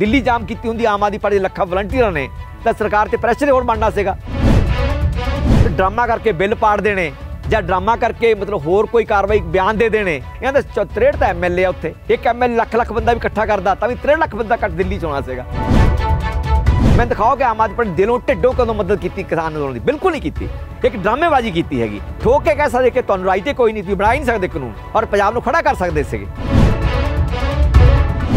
ਦਿੱਲੀ ਜਾਮ ਕੀਤੀ ਹੁੰਦੀ ਆਮ ਆਦੀ ਪਾਰਟੀ ਲੱਖਾਂ ਵਲੰਟੀਅਰਾਂ ਨੇ ਤਾਂ ਸਰਕਾਰ ਤੇ ਪ੍ਰੈਸ਼ਰ ਹੋਰ ਬਣਨਾ ਸੀਗਾ ਡਰਾਮਾ ਕਰਕੇ ਬਿੱਲ ਪਾੜ ਦੇਣੇ ਜਾਂ ਡਰਾਮਾ ਕਰਕੇ ਮਤਲਬ ਹੋਰ ਕੋਈ ਕਾਰਵਾਈ ਬਿਆਨ ਦੇ ਦੇਣੇ ਇਹਨਾਂ ਦਾ 63 ਤਾਂ ਐਮਐਲਏ ਆ ਉੱਥੇ ਇੱਕ ਐਮਐਲ ਲੱਖ ਲੱਖ ਬੰਦਾ ਵੀ ਇਕੱਠਾ ਕਰਦਾ ਤਾਂ ਵੀ 63 ਲੱਖ ਬੰਦਾ ਕੱਟ ਦਿੱਲੀ ਚੋਣਾ ਸੀਗਾ ਮੈਂ ਦਿਖਾਓ ਕਿ ਆਮ ਆਦਮੀ ਪਾਰਟੀ ਦਿਲੋਂ ਢਿੱਡੋਂ ਕਦੋਂ ਮਦਦ ਕੀਤੀ ਕਿਸਾਨ ਅੰਦੋਲਨ ਦੀ ਬਿਲਕੁਲ ਨਹੀਂ ਕੀਤੀ ਇੱਕ ਡਰਾਮੇਬਾਜ਼ੀ ਕੀਤੀ ਹੈਗੀ ਠੋਕ ਕੇ ਕਹਿ ਸਕਦੇ ਕਿ ਤੁਹਾਨੂੰ ਰਾਈਟੇ ਕੋਈ ਨਹੀਂ ਤੁਸੀਂ ਬਣਾ ਹੀ ਨਹੀਂ ਸਕਦੇ ਕਾਨੂੰਨ ਔਰ ਪੰਜਾਬ ਨੂੰ ਖੜਾ ਕਰ ਸਕਦੇ ਸੀਗੇ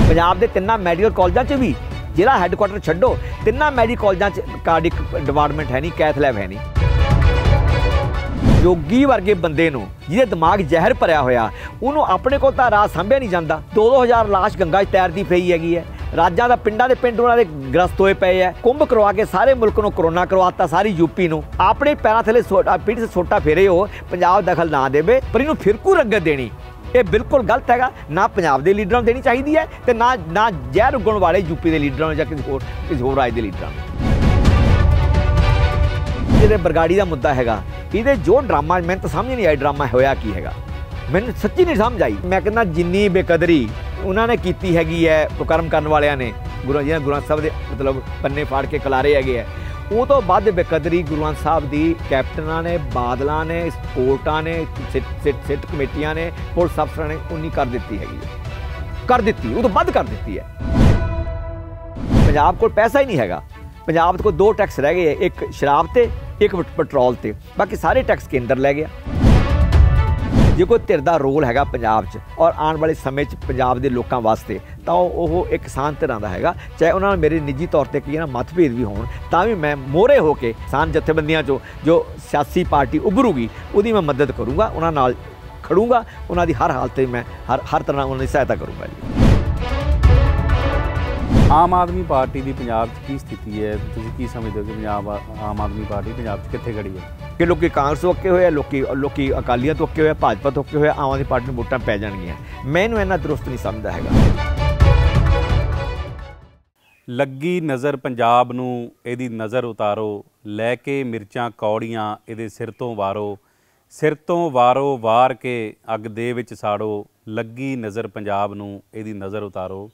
ਪੰਜਾਬ ਦੇ ਤਿੰਨਾਂ ਮੈਡੀਕਲ ਕਾਲਜਾਂ 'ਚ ਵੀ ਜਿਹੜਾ ਹੈੱਡਕੁਆਟਰ ਛੱਡੋ ਤਿੰਨਾਂ ਮੈਡੀਕਲ ਕਾਲਜਾਂ 'ਚ ਕਾਰਡਿਕ ਡਿਪਾਰਟਮੈਂਟ ਹੈ ਨਹੀਂ ਕੈਥ ਲੈਬ ਹੈ ਨਹੀਂ ਯੋਗੀ ਵਰਗੇ ਬੰਦੇ ਨੂੰ ਜਿਹਦੇ ਦਿਮਾਗ ਜ਼ਹਿਰ ਭਰਿਆ ਹੋਇਆ ਉਹਨੂੰ ਆਪਣੇ ਕੋਲ ਤਾਂ ਰਾਜ ਸੰਭਿਆ ਨਹੀਂ ਜਾਂਦਾ 2000 ਲਾਸ਼ ਗੰਗਾ 'ਚ ਤੈਰਦੀ ਫਈ ਹੈਗੀ ਹੈ ਰਾਜਾਂ ਦਾ ਪਿੰਡਾਂ ਦੇ ਪਿੰਡ ਉਹਨਾਂ ਦੇ ਗ੍ਰਸਤ ਹੋਏ ਪਏ ਐ ਕੁੰਭ ਕਰਵਾ ਕੇ ਸਾਰੇ ਮੁਲਕ ਨੂੰ ਕਰੋਨਾ ਕਰਵਾਤਾ ਸਾਰੀ ਯੂਪੀ ਨੂੰ ਆਪਣੇ ਪੈਰਾਂ ਥੱਲੇ ਸੋਟਾ ਪੀੜ ਸੋਟਾ ਫੇਰੇ ਹੋ ਪੰਜਾਬ ਦਖਲ ਨਾ ਦੇਵੇ ਪਰ ਇਹਨੂੰ ਫਿਰਕੂ ਰੰਗਤ ਦੇਣੀ ਇਹ ਬਿਲਕੁਲ ਗਲਤ ਹੈਗਾ ਨਾ ਪੰਜਾਬ ਦੇ ਲੀਡਰਾਂ ਨੂੰ ਦੇਣੀ ਚਾਹੀਦੀ ਹੈ ਤੇ ਨਾ ਨਾ ਜ਼ਹਿਰ ਉਗਣ ਵਾਲੇ ਯੂਪੀ ਦੇ ਲੀਡਰਾਂ ਨੂੰ ਜਾਂ ਕਿਸੇ ਹੋਰ ਕਿਸੇ ਹੋਰ ਰਾਜ ਦੇ ਲੀਡਰਾਂ ਨੂੰ ਜਿਹੜੇ ਬਰਗਾੜੀ ਦਾ ਮੁੱਦਾ ਹੈਗਾ ਇਹਦੇ ਜੋ ਡਰਾਮਾ ਮੈਂ ਤਾਂ ਸਮਝ ਨਹੀਂ ਆਇਆ ਡਰਾਮਾ ਹੋਇਆ ਕੀ ਹੈਗਾ ਮੈਨੂੰ ਸੱਚੀ ਨਹੀਂ ਸਮਝ ਆਈ ਮੈਂ ਕਹਿੰਦਾ ਜਿੰਨੀ ਬੇਕਦਰੀ ਉਹਨਾਂ ਨੇ ਕੀਤੀ ਹੈਗੀ ਹੈ ਕਰਮ ਕਰਨ ਵਾਲਿਆਂ ਨੇ ਗੁਰੂ ਜੀ ਗੁਰਾਂ ਸਾਹਿਬ ਦੇ ਮਤਲਬ ਪੰਨੇ ਫਾੜ ਕੇ ਕਲਾਰੇ ਹੈਗੇ ਆ ਉਹ ਤੋਂ ਵੱਧ ਬੇਕਦਰੀ ਗੁਰੂਆਂ ਸਾਹਿਬ ਦੀ ਕੈਪਟਨਾਂ ਨੇ ਬਾਦਲਾਂ ਨੇ ਕੋਰਟਾਂ ਨੇ ਸਿੱਟ ਸਿੱਟ ਕਮੇਟੀਆਂ ਨੇ ਪੁਲਿਸ ਅਫਸਰਾਂ ਨੇ ਉਨੀ ਕਰ ਦਿੱਤੀ ਹੈਗੀ ਕਰ ਦਿੱਤੀ ਉਹ ਤੋਂ ਵੱਧ ਕਰ ਦਿੱਤੀ ਹੈ ਪੰਜਾਬ ਕੋਲ ਪੈਸਾ ਹੀ ਨਹੀਂ ਹੈਗਾ ਪੰਜਾਬ ਕੋਲ ਦੋ ਟੈਕਸ ਰਹਿ ਗਏ ਇੱਕ ਸ਼ਰਾਬ ਤੇ ਇੱਕ ਪੈਟਰੋਲ ਤੇ ਬਾਕੀ ਸਾਰੇ ਟੈਕਸ ਕੇਂਦਰ ਲੈ ਗਿਆ ਜੇ ਕੋਈ ਧਿਰ ਦਾ ਰੋਲ ਹੈਗਾ ਪੰਜਾਬ 'ਚ ਔਰ ਆਉਣ ਵਾਲੇ ਸਮੇਂ 'ਚ ਪੰਜਾਬ ਦੇ ਲੋਕਾਂ ਵਾਸਤੇ ਤਾਂ ਉਹ ਇੱਕ ਕਿਸਾਨ ਧਿਰਾਂ ਦਾ ਹੈਗਾ ਚਾਹੇ ਉਹਨਾਂ ਨਾਲ ਮੇਰੇ ਨਿੱਜੀ ਤੌਰ ਤੇ ਕੀ ਨਾ ਮਤਭੇਦ ਵੀ ਹੋਣ ਤਾਂ ਵੀ ਮੈਂ ਮੋਰੇ ਹੋ ਕੇ ਸਾਨ ਜਥੇਬੰਦੀਆਂ 'ਚੋਂ ਜੋ ਸਿਆਸੀ ਪਾਰਟੀ ਉਭਰੂਗੀ ਉਹਦੀ ਮੈਂ ਮਦਦ ਕਰੂੰਗਾ ਉਹਨਾਂ ਨਾਲ ਖੜੂੰਗਾ ਉਹਨਾਂ ਦੀ ਹਰ ਹਾਲਤ 'ਤੇ ਮੈਂ ਹਰ ਹਰ ਤਰ੍ਹਾਂ ਉਹਨਾਂ ਦੀ ਸਹਾਇਤਾ ਕਰੂੰਗਾ ਜੀ ਆਮ ਆਦਮੀ ਪਾਰਟੀ ਦੀ ਪੰਜਾਬ 'ਚ ਕੀ ਸਥਿਤੀ ਹੈ ਤੁਸੀਂ ਕੀ ਸਮਝਦੇ ਹੋ ਕਿ ਪੰਜਾਬ ਆਮ ਆਦਮੀ ਪਾਰਟੀ ਪੰਜਾਬ 'ਚ ਕਿੱਥੇ ਖੜੀ ਹੈ ਕਿ ਲੋਕੀ ਕਾਂਗਰਸ ਤੋਂ ਅੱਕੇ ਹੋਏ ਆ ਲੋਕੀ ਲੋਕੀ ਅਕਾਲੀਆਂ ਤੋਂ ਅੱਕੇ ਹੋਏ ਆ ਭਾਜਪਾ ਤੋਂ ਅੱਕੇ ਹੋਏ ਆ ਆਮ ਆਦਮੀ ਪਾਰਟੀ ਨੂੰ ਵੋਟਾਂ ਪੈ ਜਾਣਗੀਆਂ ਮੈਨੂੰ ਇਹਨਾਂ ਦਰੁਸਤ ਨਹੀਂ ਸਮਝਦਾ ਹੈਗਾ ਲੱਗੀ ਨਜ਼ਰ ਪੰਜਾਬ ਨੂੰ ਇਹਦੀ ਨਜ਼ਰ ਉਤਾਰੋ ਲੈ ਕੇ ਮਿਰਚਾਂ ਕੌੜੀਆਂ ਇਹਦੇ ਸਿਰ ਤੋਂ ਵਾਰੋ ਸਿਰ ਤੋਂ ਵਾਰੋ ਵਾਰ ਕੇ ਅੱਗ ਦੇ ਵਿੱਚ ਸਾੜੋ ਲੱਗੀ ਨਜ਼ਰ ਪੰਜਾਬ ਨੂੰ ਇਹਦੀ ਨਜ਼ਰ ਉਤਾਰੋ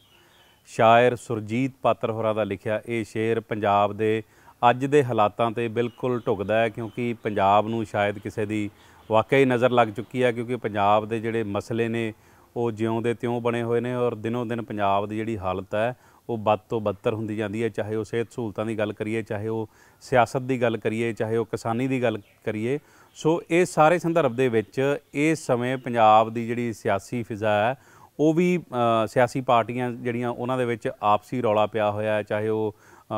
ਸ਼ਾਇਰ ਸੁਰਜੀਤ ਪਾਤਰ ਹੋਰਾ ਦਾ ਲਿਖਿਆ ਇਹ ਸ਼ੇਰ ਪੰਜਾਬ ਦੇ ਅੱਜ ਦੇ ਹਾਲਾਤਾਂ ਤੇ ਬਿਲਕੁਲ ਢੁਕਦਾ ਹੈ ਕਿਉਂਕਿ ਪੰਜਾਬ ਨੂੰ ਸ਼ਾਇਦ ਕਿਸੇ ਦੀ ਵਾਕਈ ਨਜ਼ਰ ਲੱਗ ਚੁੱਕੀ ਹੈ ਕਿਉਂਕਿ ਪੰਜਾਬ ਦੇ ਜਿਹੜੇ ਮਸਲੇ ਨੇ ਉਹ ਜਿਉਂ ਦੇ ਤਿਉਂ ਬਣੇ ਹੋਏ ਨੇ ਔਰ ਦਿਨੋਂ ਦਿਨ ਪੰਜਾਬ ਦੀ ਜਿਹੜੀ ਹਾਲਤ ਹੈ ਉਹ ਬਦ ਤੋਂ ਬਦਤਰ ਹੁੰਦੀ ਜਾਂਦੀ ਹੈ ਚਾਹੇ ਉਹ ਸਿਹਤ ਸਹੂਲਤਾਂ ਦੀ ਗੱਲ ਕਰੀਏ ਚਾਹੇ ਉਹ ਸਿਆਸਤ ਦੀ ਗੱਲ ਕਰੀਏ ਚਾਹੇ ਉਹ ਕਿਸਾਨੀ ਦੀ ਗੱਲ ਕਰੀਏ ਸੋ ਇਹ ਸਾਰੇ ਸੰਦਰਭ ਦੇ ਵਿੱਚ ਇਸ ਸਮੇਂ ਪੰਜਾਬ ਦੀ ਜਿਹੜੀ ਸਿਆਸੀ ਫਿਜ਼ਾ ਹੈ ਉਹ ਵੀ ਸਿਆਸੀ ਪਾਰਟੀਆਂ ਜਿਹੜੀਆਂ ਉਹਨਾਂ ਦੇ ਵਿੱਚ ਆਪਸੀ ਰੌਲਾ ਪਿਆ ਹੋਇਆ ਹੈ ਚਾਹੇ ਉਹ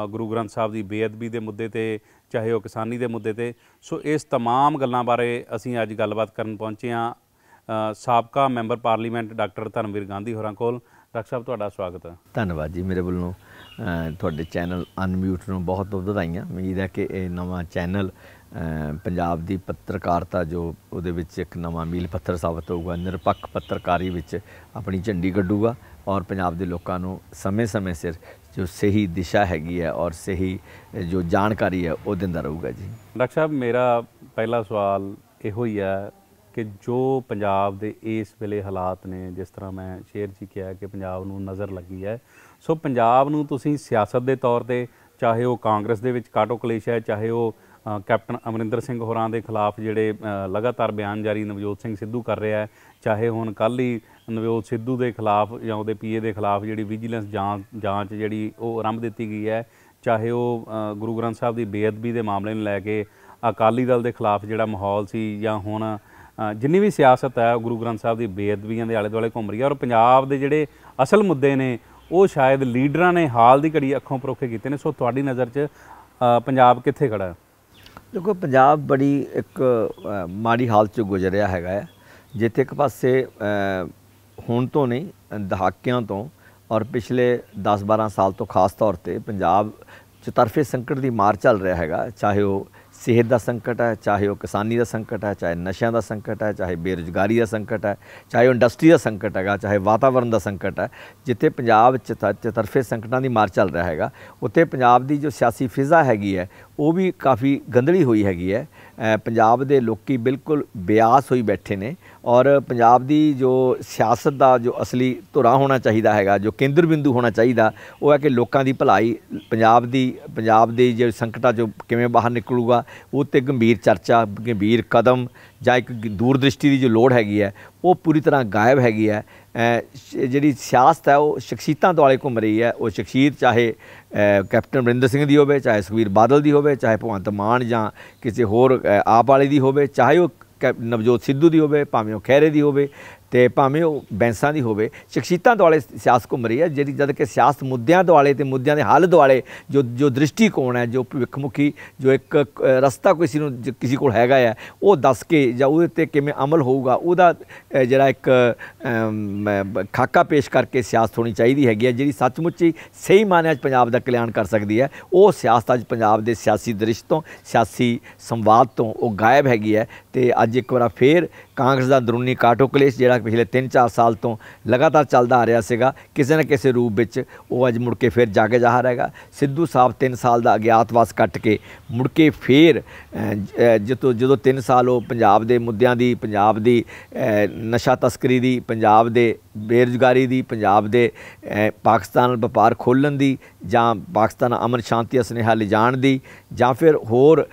ਗੁਰੂ ਗ੍ਰੰਥ ਸਾਹਿਬ ਦੀ ਬੇਅਦਬੀ ਦੇ ਮੁੱਦੇ ਤੇ ਚਾਹੇ ਉਹ ਕਿਸਾਨੀ ਦੇ ਮੁੱਦੇ ਤੇ ਸੋ ਇਸ तमाम ਗੱਲਾਂ ਬਾਰੇ ਅਸੀਂ ਅੱਜ ਗੱਲਬਾਤ ਕਰਨ ਪਹੁੰਚੇ ਹਾਂ ਸਾਬਕਾ member parliament doctor Dharamvir Gandhi ਹੋਰਾਂ ਕੋਲ ਡਾਕਟਰ ਸਾਹਿਬ ਤੁਹਾਡਾ ਸਵਾਗਤ ਹੈ ਧੰਨਵਾਦ ਜੀ ਮੇਰੇ ਵੱਲੋਂ ਤੁਹਾਡੇ ਚੈਨਲ ਅਨਮਿਊਟ ਨੂੰ ਬਹੁਤ ਬਹੁਤ ਵਧਾਈਆਂ ਉਮੀਦ ਹੈ ਕਿ ਇਹ ਨਵਾਂ ਚੈਨਲ ਪੰਜਾਬ ਦੀ ਪੱਤਰਕਾਰਤਾ ਜੋ ਉਹਦੇ ਵਿੱਚ ਇੱਕ ਨਵਾਂ ਮੀਲ ਪੱਥਰ ਸਾਬਤ ਹੋਊਗਾ ਨਿਰਪੱਖ ਪੱਤਰਕਾਰੀ ਵਿੱਚ ਆਪਣੀ ਝੰਡੀ ਗੱਡੂਗਾ ਔਰ ਪੰਜਾਬ ਦੇ ਲੋਕਾਂ ਨੂੰ ਸਮੇਂ-ਸਮੇਂ ਸਿਰ ਜੋ ਸਹੀ ਦਿਸ਼ਾ ਹੈਗੀ ਹੈ ਔਰ ਸਹੀ ਜੋ ਜਾਣਕਾਰੀ ਹੈ ਉਹ ਦਿੰਦਾ ਰਹੂਗਾ ਜੀ ਡਾਕਟਰ ਸਾਹਿਬ ਮੇਰਾ ਪਹਿਲਾ ਸਵਾਲ ਇਹੋ ਹੀ ਹੈ ਕਿ ਜੋ ਪੰਜਾਬ ਦੇ ਇਸ ਵੇਲੇ ਹਾਲਾਤ ਨੇ ਜਿਸ ਤਰ੍ਹਾਂ ਮੈਂ ਸ਼ੇਰ ਜੀ ਕਿਹਾ ਕਿ ਪੰਜਾਬ ਨੂੰ ਨਜ਼ਰ ਲੱਗੀ ਹੈ ਸੋ ਪੰਜਾਬ ਨੂੰ ਤੁਸੀਂ ਸਿਆਸਤ ਦੇ ਤੌਰ ਤੇ ਚਾਹੇ ਉਹ ਕਾਂਗਰਸ ਦੇ ਵਿੱਚ ਕਾਟੋ ਕਲੇਸ਼ ਹੈ ਚਾਹੇ ਉਹ ਕੈਪਟਨ ਅਮਰਿੰਦਰ ਸਿੰਘ ਹੋਰਾਂ ਦੇ ਖਿਲਾਫ ਜਿਹੜੇ ਲਗਾਤਾਰ ਬਿਆਨ ਜਾਰੀ ਨਵਜੋਤ ਸਿੰਘ ਸਿੱਧੂ ਕਰ ਰਿਹਾ ਹੈ ਚਾਹੇ ਹੁਣ ਕੱਲ ਹੀ ਨਵਜੋਤ ਸਿੱਧੂ ਦੇ ਖਿਲਾਫ ਜਾਂ ਉਹਦੇ ਪੀਏ ਦੇ ਖਿਲਾਫ ਜਿਹੜੀ ਵਿਜੀਲੈਂਸ ਜਾਂਚ ਜਿਹੜੀ ਉਹ ਆਰੰਭ ਦਿੱਤੀ ਗਈ ਹੈ ਚਾਹੇ ਉਹ ਗੁਰੂ ਗ੍ਰੰਥ ਸਾਹਿਬ ਦੀ ਬੇਅਦਬੀ ਦੇ ਮਾਮਲੇ ਨੂੰ ਲੈ ਕੇ ਅਕਾਲੀ ਦਲ ਦੇ ਖਿਲਾਫ ਜਿਹੜਾ ਮਾਹੌਲ ਸੀ ਜਾਂ ਹੁਣ ਜਿੰਨੀ ਵੀ ਸਿਆਸਤ ਹੈ ਗੁਰੂ ਗ੍ਰੰਥ ਸਾਹਿਬ ਦੀ ਬੇਅਦਬੀਆਂ ਦੇ ਆਲੇ ਦੁਆਲੇ ਘੁੰਮ ਰਹੀ ਹੈ ਔਰ ਪੰਜਾਬ ਦੇ ਜਿਹੜੇ ਅਸਲ ਮੁੱਦੇ ਨੇ ਉਹ ਸ਼ਾਇਦ ਲੀਡਰਾਂ ਨੇ ਹਾਲ ਦੀ ਘੜੀ ਅੱਖੋਂ ਪਰੋਖੇ ਕੀਤੇ ਨੇ ਸੋ ਤੁਹਾਡੀ ਨਜ਼ਰ 'ਚ ਪੰਜਾਬ ਕਿੱਥੇ ਖੜਾ ਹੈ ਦੇਖੋ ਪੰਜਾਬ ਬੜੀ ਇੱਕ ਮਾੜੀ ਹਾਲਤ ਚ ਗੁਜ਼ਰਿਆ ਹੈਗਾ ਹੈ ਜਿੱਥੇ ਇੱਕ ਪਾਸੇ ਹੁਣ ਤੋਂ ਨਹੀਂ ਦਹਾਕਿਆਂ ਤੋਂ ਔਰ ਪਿਛਲੇ 10-12 ਸਾਲ ਤੋਂ ਖਾਸ ਤੌਰ ਤੇ ਪੰਜਾਬ ਚ ਤਰਫੇ ਸੰਕਟ ਦੀ ਮਾਰ ਚੱਲ ਰਿਹਾ ਹੈਗਾ ਚਾਹੇ ਉਹ ਸਿਹਤ ਦਾ ਸੰਕਟ ਹੈ ਚਾਹੇ ਉਹ ਕਿਸਾਨੀ ਦਾ ਸੰਕਟ ਹੈ ਚਾਹੇ ਨਸ਼ਿਆਂ ਦਾ ਸੰਕਟ ਹੈ ਚਾਹੇ ਬੇਰੁਜ਼ਗਾਰੀ ਦਾ ਸੰਕਟ ਹੈ ਚਾਹੇ ਉਹ ਇੰਡਸਟਰੀ ਦਾ ਸੰਕਟ ਹੈਗਾ ਚਾਹੇ ਵਾਤਾਵਰਣ ਦਾ ਸੰਕਟ ਹੈ ਜਿੱਥੇ ਪੰਜਾਬ ਚ ਤਰਫੇ ਸੰਕਟਾਂ ਦੀ ਮਾਰ ਚੱਲ ਰਿਹਾ ਹੈਗਾ ਉੱਥੇ ਪੰਜਾਬ ਦੀ ਜੋ ਸਿਆਸੀ ਫਿਜ਼ਾ ਹੈਗੀ ਹੈ ਉਹ ਵੀ ਕਾਫੀ ਗੰਦਲੀ ਹੋਈ ਹੈਗੀ ਹੈ ਪੰਜਾਬ ਦੇ ਲੋਕੀ ਬਿਲਕੁਲ ਬਿਆਸ ਹੋਈ ਬੈਠੇ ਨੇ ਔਰ ਪੰਜਾਬ ਦੀ ਜੋ ਸਿਆਸਤ ਦਾ ਜੋ ਅਸਲੀ ਧੁਰਾ ਹੋਣਾ ਚਾਹੀਦਾ ਹੈਗਾ ਜੋ ਕੇਂਦਰ ਬਿੰਦੂ ਹੋਣਾ ਚਾਹੀਦਾ ਉਹ ਹੈ ਕਿ ਲੋਕਾਂ ਦੀ ਭਲਾਈ ਪੰਜਾਬ ਦੀ ਪੰਜਾਬ ਦੇ ਜੇ ਸੰਕਟਾਂ ਚੋਂ ਕਿਵੇਂ ਬਾਹਰ ਨਿਕਲੂਗਾ ਉਹ ਤੇ ਗੰਭੀਰ ਚਰਚਾ ਗੰਭੀਰ ਕਦਮ ਜਾਂ ਇੱਕ ਦੂਰਦ੍ਰਿਸ਼ਟੀ ਦੀ ਜੋ ਲੋੜ ਹੈਗੀ ਹੈ ਉਹ ਪੂਰੀ ਤਰ੍ਹਾਂ ਗਾਇਬ ਹੈਗੀ ਹੈ ਜਿਹੜੀ ਸਿਆਸਤ ਹੈ ਉਹ ਸ਼ਖਸੀਅਤਾਂ ਦੁਆਲੇ ਘੁੰਮ ਰਹੀ ਹੈ ਉਹ ਸ਼ਖਸੀਅਤ ਚਾਹੇ ਕੈਪਟਨ ਅਮਰਿੰਦਰ ਸਿੰਘ ਦੀ ਹੋਵੇ ਚਾਹੇ ਸੁਖਵੀਰ ਬਾਦਲ ਦੀ ਹੋਵੇ ਚਾਹੇ ਭਗਵੰਤ ਮਾਨ ਜਾਂ ਕਿਸੇ ਹੋਰ ਆਪ ਵਾਲੇ ਦੀ ਹੋਵੇ ਚਾਹੇ ਉਹ ਨਵਜੋਤ ਸਿੱਧੂ ਦੀ ਹੋਵੇ ਭਾਵੇਂ ਉਹ ਖੈਰੇ ਦੀ ਹੋਵੇ ਤੇ ਭਾਵੇਂ ਉਹ ਬੈਂਸਾਂ ਦੀ ਹੋਵੇ ਸ਼ਖਸੀਤਾਂ ਦੁਆਲੇ ਸਿਆਸਤ ਘੁੰਮ ਰਹੀ ਹੈ ਜਿਹੜੀ ਜਦ ਕਿ ਸਿਆਸਤ ਮੁੱਦਿਆਂ ਦੁਆਲੇ ਤੇ ਮੁੱਦਿਆਂ ਦੇ ਹੱਲ ਦੁਆਲੇ ਜੋ ਜੋ ਦ੍ਰਿਸ਼ਟੀਕੋਣ ਹੈ ਜੋ ਭਵਿੱਖਮੁਖੀ ਜੋ ਇੱਕ ਰਸਤਾ ਕਿਸੇ ਨੂੰ ਕਿਸੇ ਕੋਲ ਹੈਗਾ ਹੈ ਉਹ ਦੱਸ ਕੇ ਜਾਂ ਉਹਦੇ ਤੇ ਕਿਵੇਂ ਅਮਲ ਹੋਊਗਾ ਉਹਦਾ ਜਿਹੜਾ ਇੱਕ ਖਾਕਾ ਪੇਸ਼ ਕਰਕੇ ਸਿਆਸਤ ਹੋਣੀ ਚਾਹੀਦੀ ਹੈਗੀ ਹੈ ਜਿਹੜੀ ਸੱਚਮੁੱਚ ਹੀ ਸਹੀ ਮਾਨਿਆਂ 'ਚ ਪੰਜਾਬ ਦਾ ਕਲਿਆਣ ਕਰ ਸਕਦੀ ਹੈ ਉਹ ਸਿਆਸਤ ਅੱਜ ਪੰਜਾਬ ਦੇ ਸਿਆਸੀ ਦ੍ਰਿਸ਼ ਤੋਂ ਸਿਆਸੀ ਸੰਵਾਦ ਤੋਂ ਉਹ ਗਾਇਬ ਹੈਗੀ ਹੈ ਤੇ ਅੱਜ ਇੱਕ ਵਾਰ ਫੇਰ ਕਾਂਗਰਸ ਦਾ ਅੰਦਰੂਨੀ ਕਾਟੋ ਕਲੇਸ਼ ਜਿਹੜਾ ਪਿਛਲੇ 3-4 ਸਾਲ ਤੋਂ ਲਗਾਤਾਰ ਚੱਲਦਾ ਆ ਰਿਹਾ ਸੀਗਾ ਕਿਸੇ ਨਾ ਕਿਸੇ ਰੂਪ ਵਿੱਚ ਉਹ ਅੱਜ ਮੁੜ ਕੇ ਫਿਰ ਜਾਗੇ ਜਾ ਰਿਹਾ ਹੈਗਾ ਸਿੱਧੂ ਸਾਹਿਬ 3 ਸਾਲ ਦਾ ਅਗਿਆਤਵਾਸ ਕੱਟ ਕੇ ਮੁੜ ਕੇ ਫੇਰ ਜਦੋਂ ਜਦੋਂ 3 ਸਾਲ ਉਹ ਪੰਜਾਬ ਦੇ ਮੁੱਦਿਆਂ ਦੀ ਪੰਜਾਬ ਦੀ ਨਸ਼ਾ ਤਸਕਰੀ ਦੀ ਪੰਜਾਬ ਦੇ ਬੇਰੁਜ਼ਗਾਰੀ ਦੀ ਪੰਜਾਬ ਦੇ ਪਾਕਿਸਤਾਨ ਨਾਲ ਵਪਾਰ ਖੋਲਣ ਦੀ ਜਾਂ ਪਾਕਿਸਤਾਨ ਅਮਨ ਸ਼ਾਂਤੀ ਅਸਨੇਹਾ ਲਿਜਾਣ ਦੀ ਜਾਂ ਫਿਰ ਹੋਰ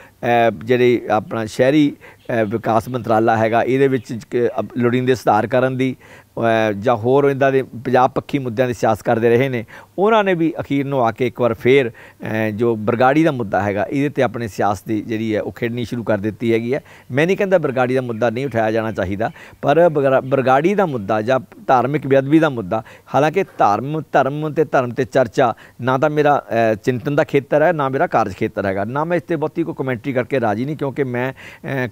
ਜਿਹੜੇ ਆਪਣਾ ਸ਼ਹਿਰੀ ਵਿਕਾਸ ਮੰਤਰਾਲਾ ਹੈਗਾ ਇਹਦੇ ਵਿੱਚ ਲੋੜੀਂਦੇ ਸੁਧਾਰ ਕਰਨ ਦੀ ਜਾਂ ਹੋਰ ਇਹਦਾ ਦੇ ਪੰਜਾਬ ਪੱਖੀ ਮੁੱਦਿਆਂ ਦੀ ਸਿਆਸਤ ਕਰਦੇ ਰਹੇ ਨੇ ਉਹਨਾਂ ਨੇ ਵੀ ਅਖੀਰ ਨੂੰ ਆ ਕੇ ਇੱਕ ਵਾਰ ਫੇਰ ਜੋ ਬਰਗਾੜੀ ਦਾ ਮੁੱਦਾ ਹੈਗਾ ਇਹਦੇ ਤੇ ਆਪਣੇ ਸਿਆਸਤ ਦੀ ਜਿਹੜੀ ਹੈ ਉਹ ਖੇਡਣੀ ਸ਼ੁਰੂ ਕਰ ਦਿੱਤੀ ਹੈਗੀ ਹੈ ਮੈਂ ਨਹੀਂ ਕਹਿੰਦਾ ਬਰਗਾੜੀ ਦਾ ਮੁੱਦਾ ਨਹੀਂ ਉਠਾਇਆ ਜਾਣਾ ਚਾਹੀਦਾ ਪਰ ਬਰਗਾੜੀ ਦਾ ਮੁੱਦਾ ਜਾਂ ਧਾਰਮਿਕ ਬੇਅਦਬੀ ਦਾ ਮੁੱਦਾ ਹਾਲਾਂਕਿ ਧਰਮ ਧਰਮ ਤੇ ਧਰਮ ਤੇ ਚਰਚਾ ਨਾ ਤਾਂ ਮੇਰਾ ਚਿੰਤਨ ਦਾ ਖੇਤਰ ਹੈ ਨਾ ਮੇਰਾ ਕਾਰਜ ਖੇਤਰ ਹੈਗਾ ਨਾ ਮੈਂ ਇਸ ਤੇ ਬਹੁਤੀ ਕੋਈ ਕਮੈਂਟਰੀ ਕਰਕੇ ਰਾਜੀ ਨਹੀਂ ਕਿਉਂਕਿ ਮੈਂ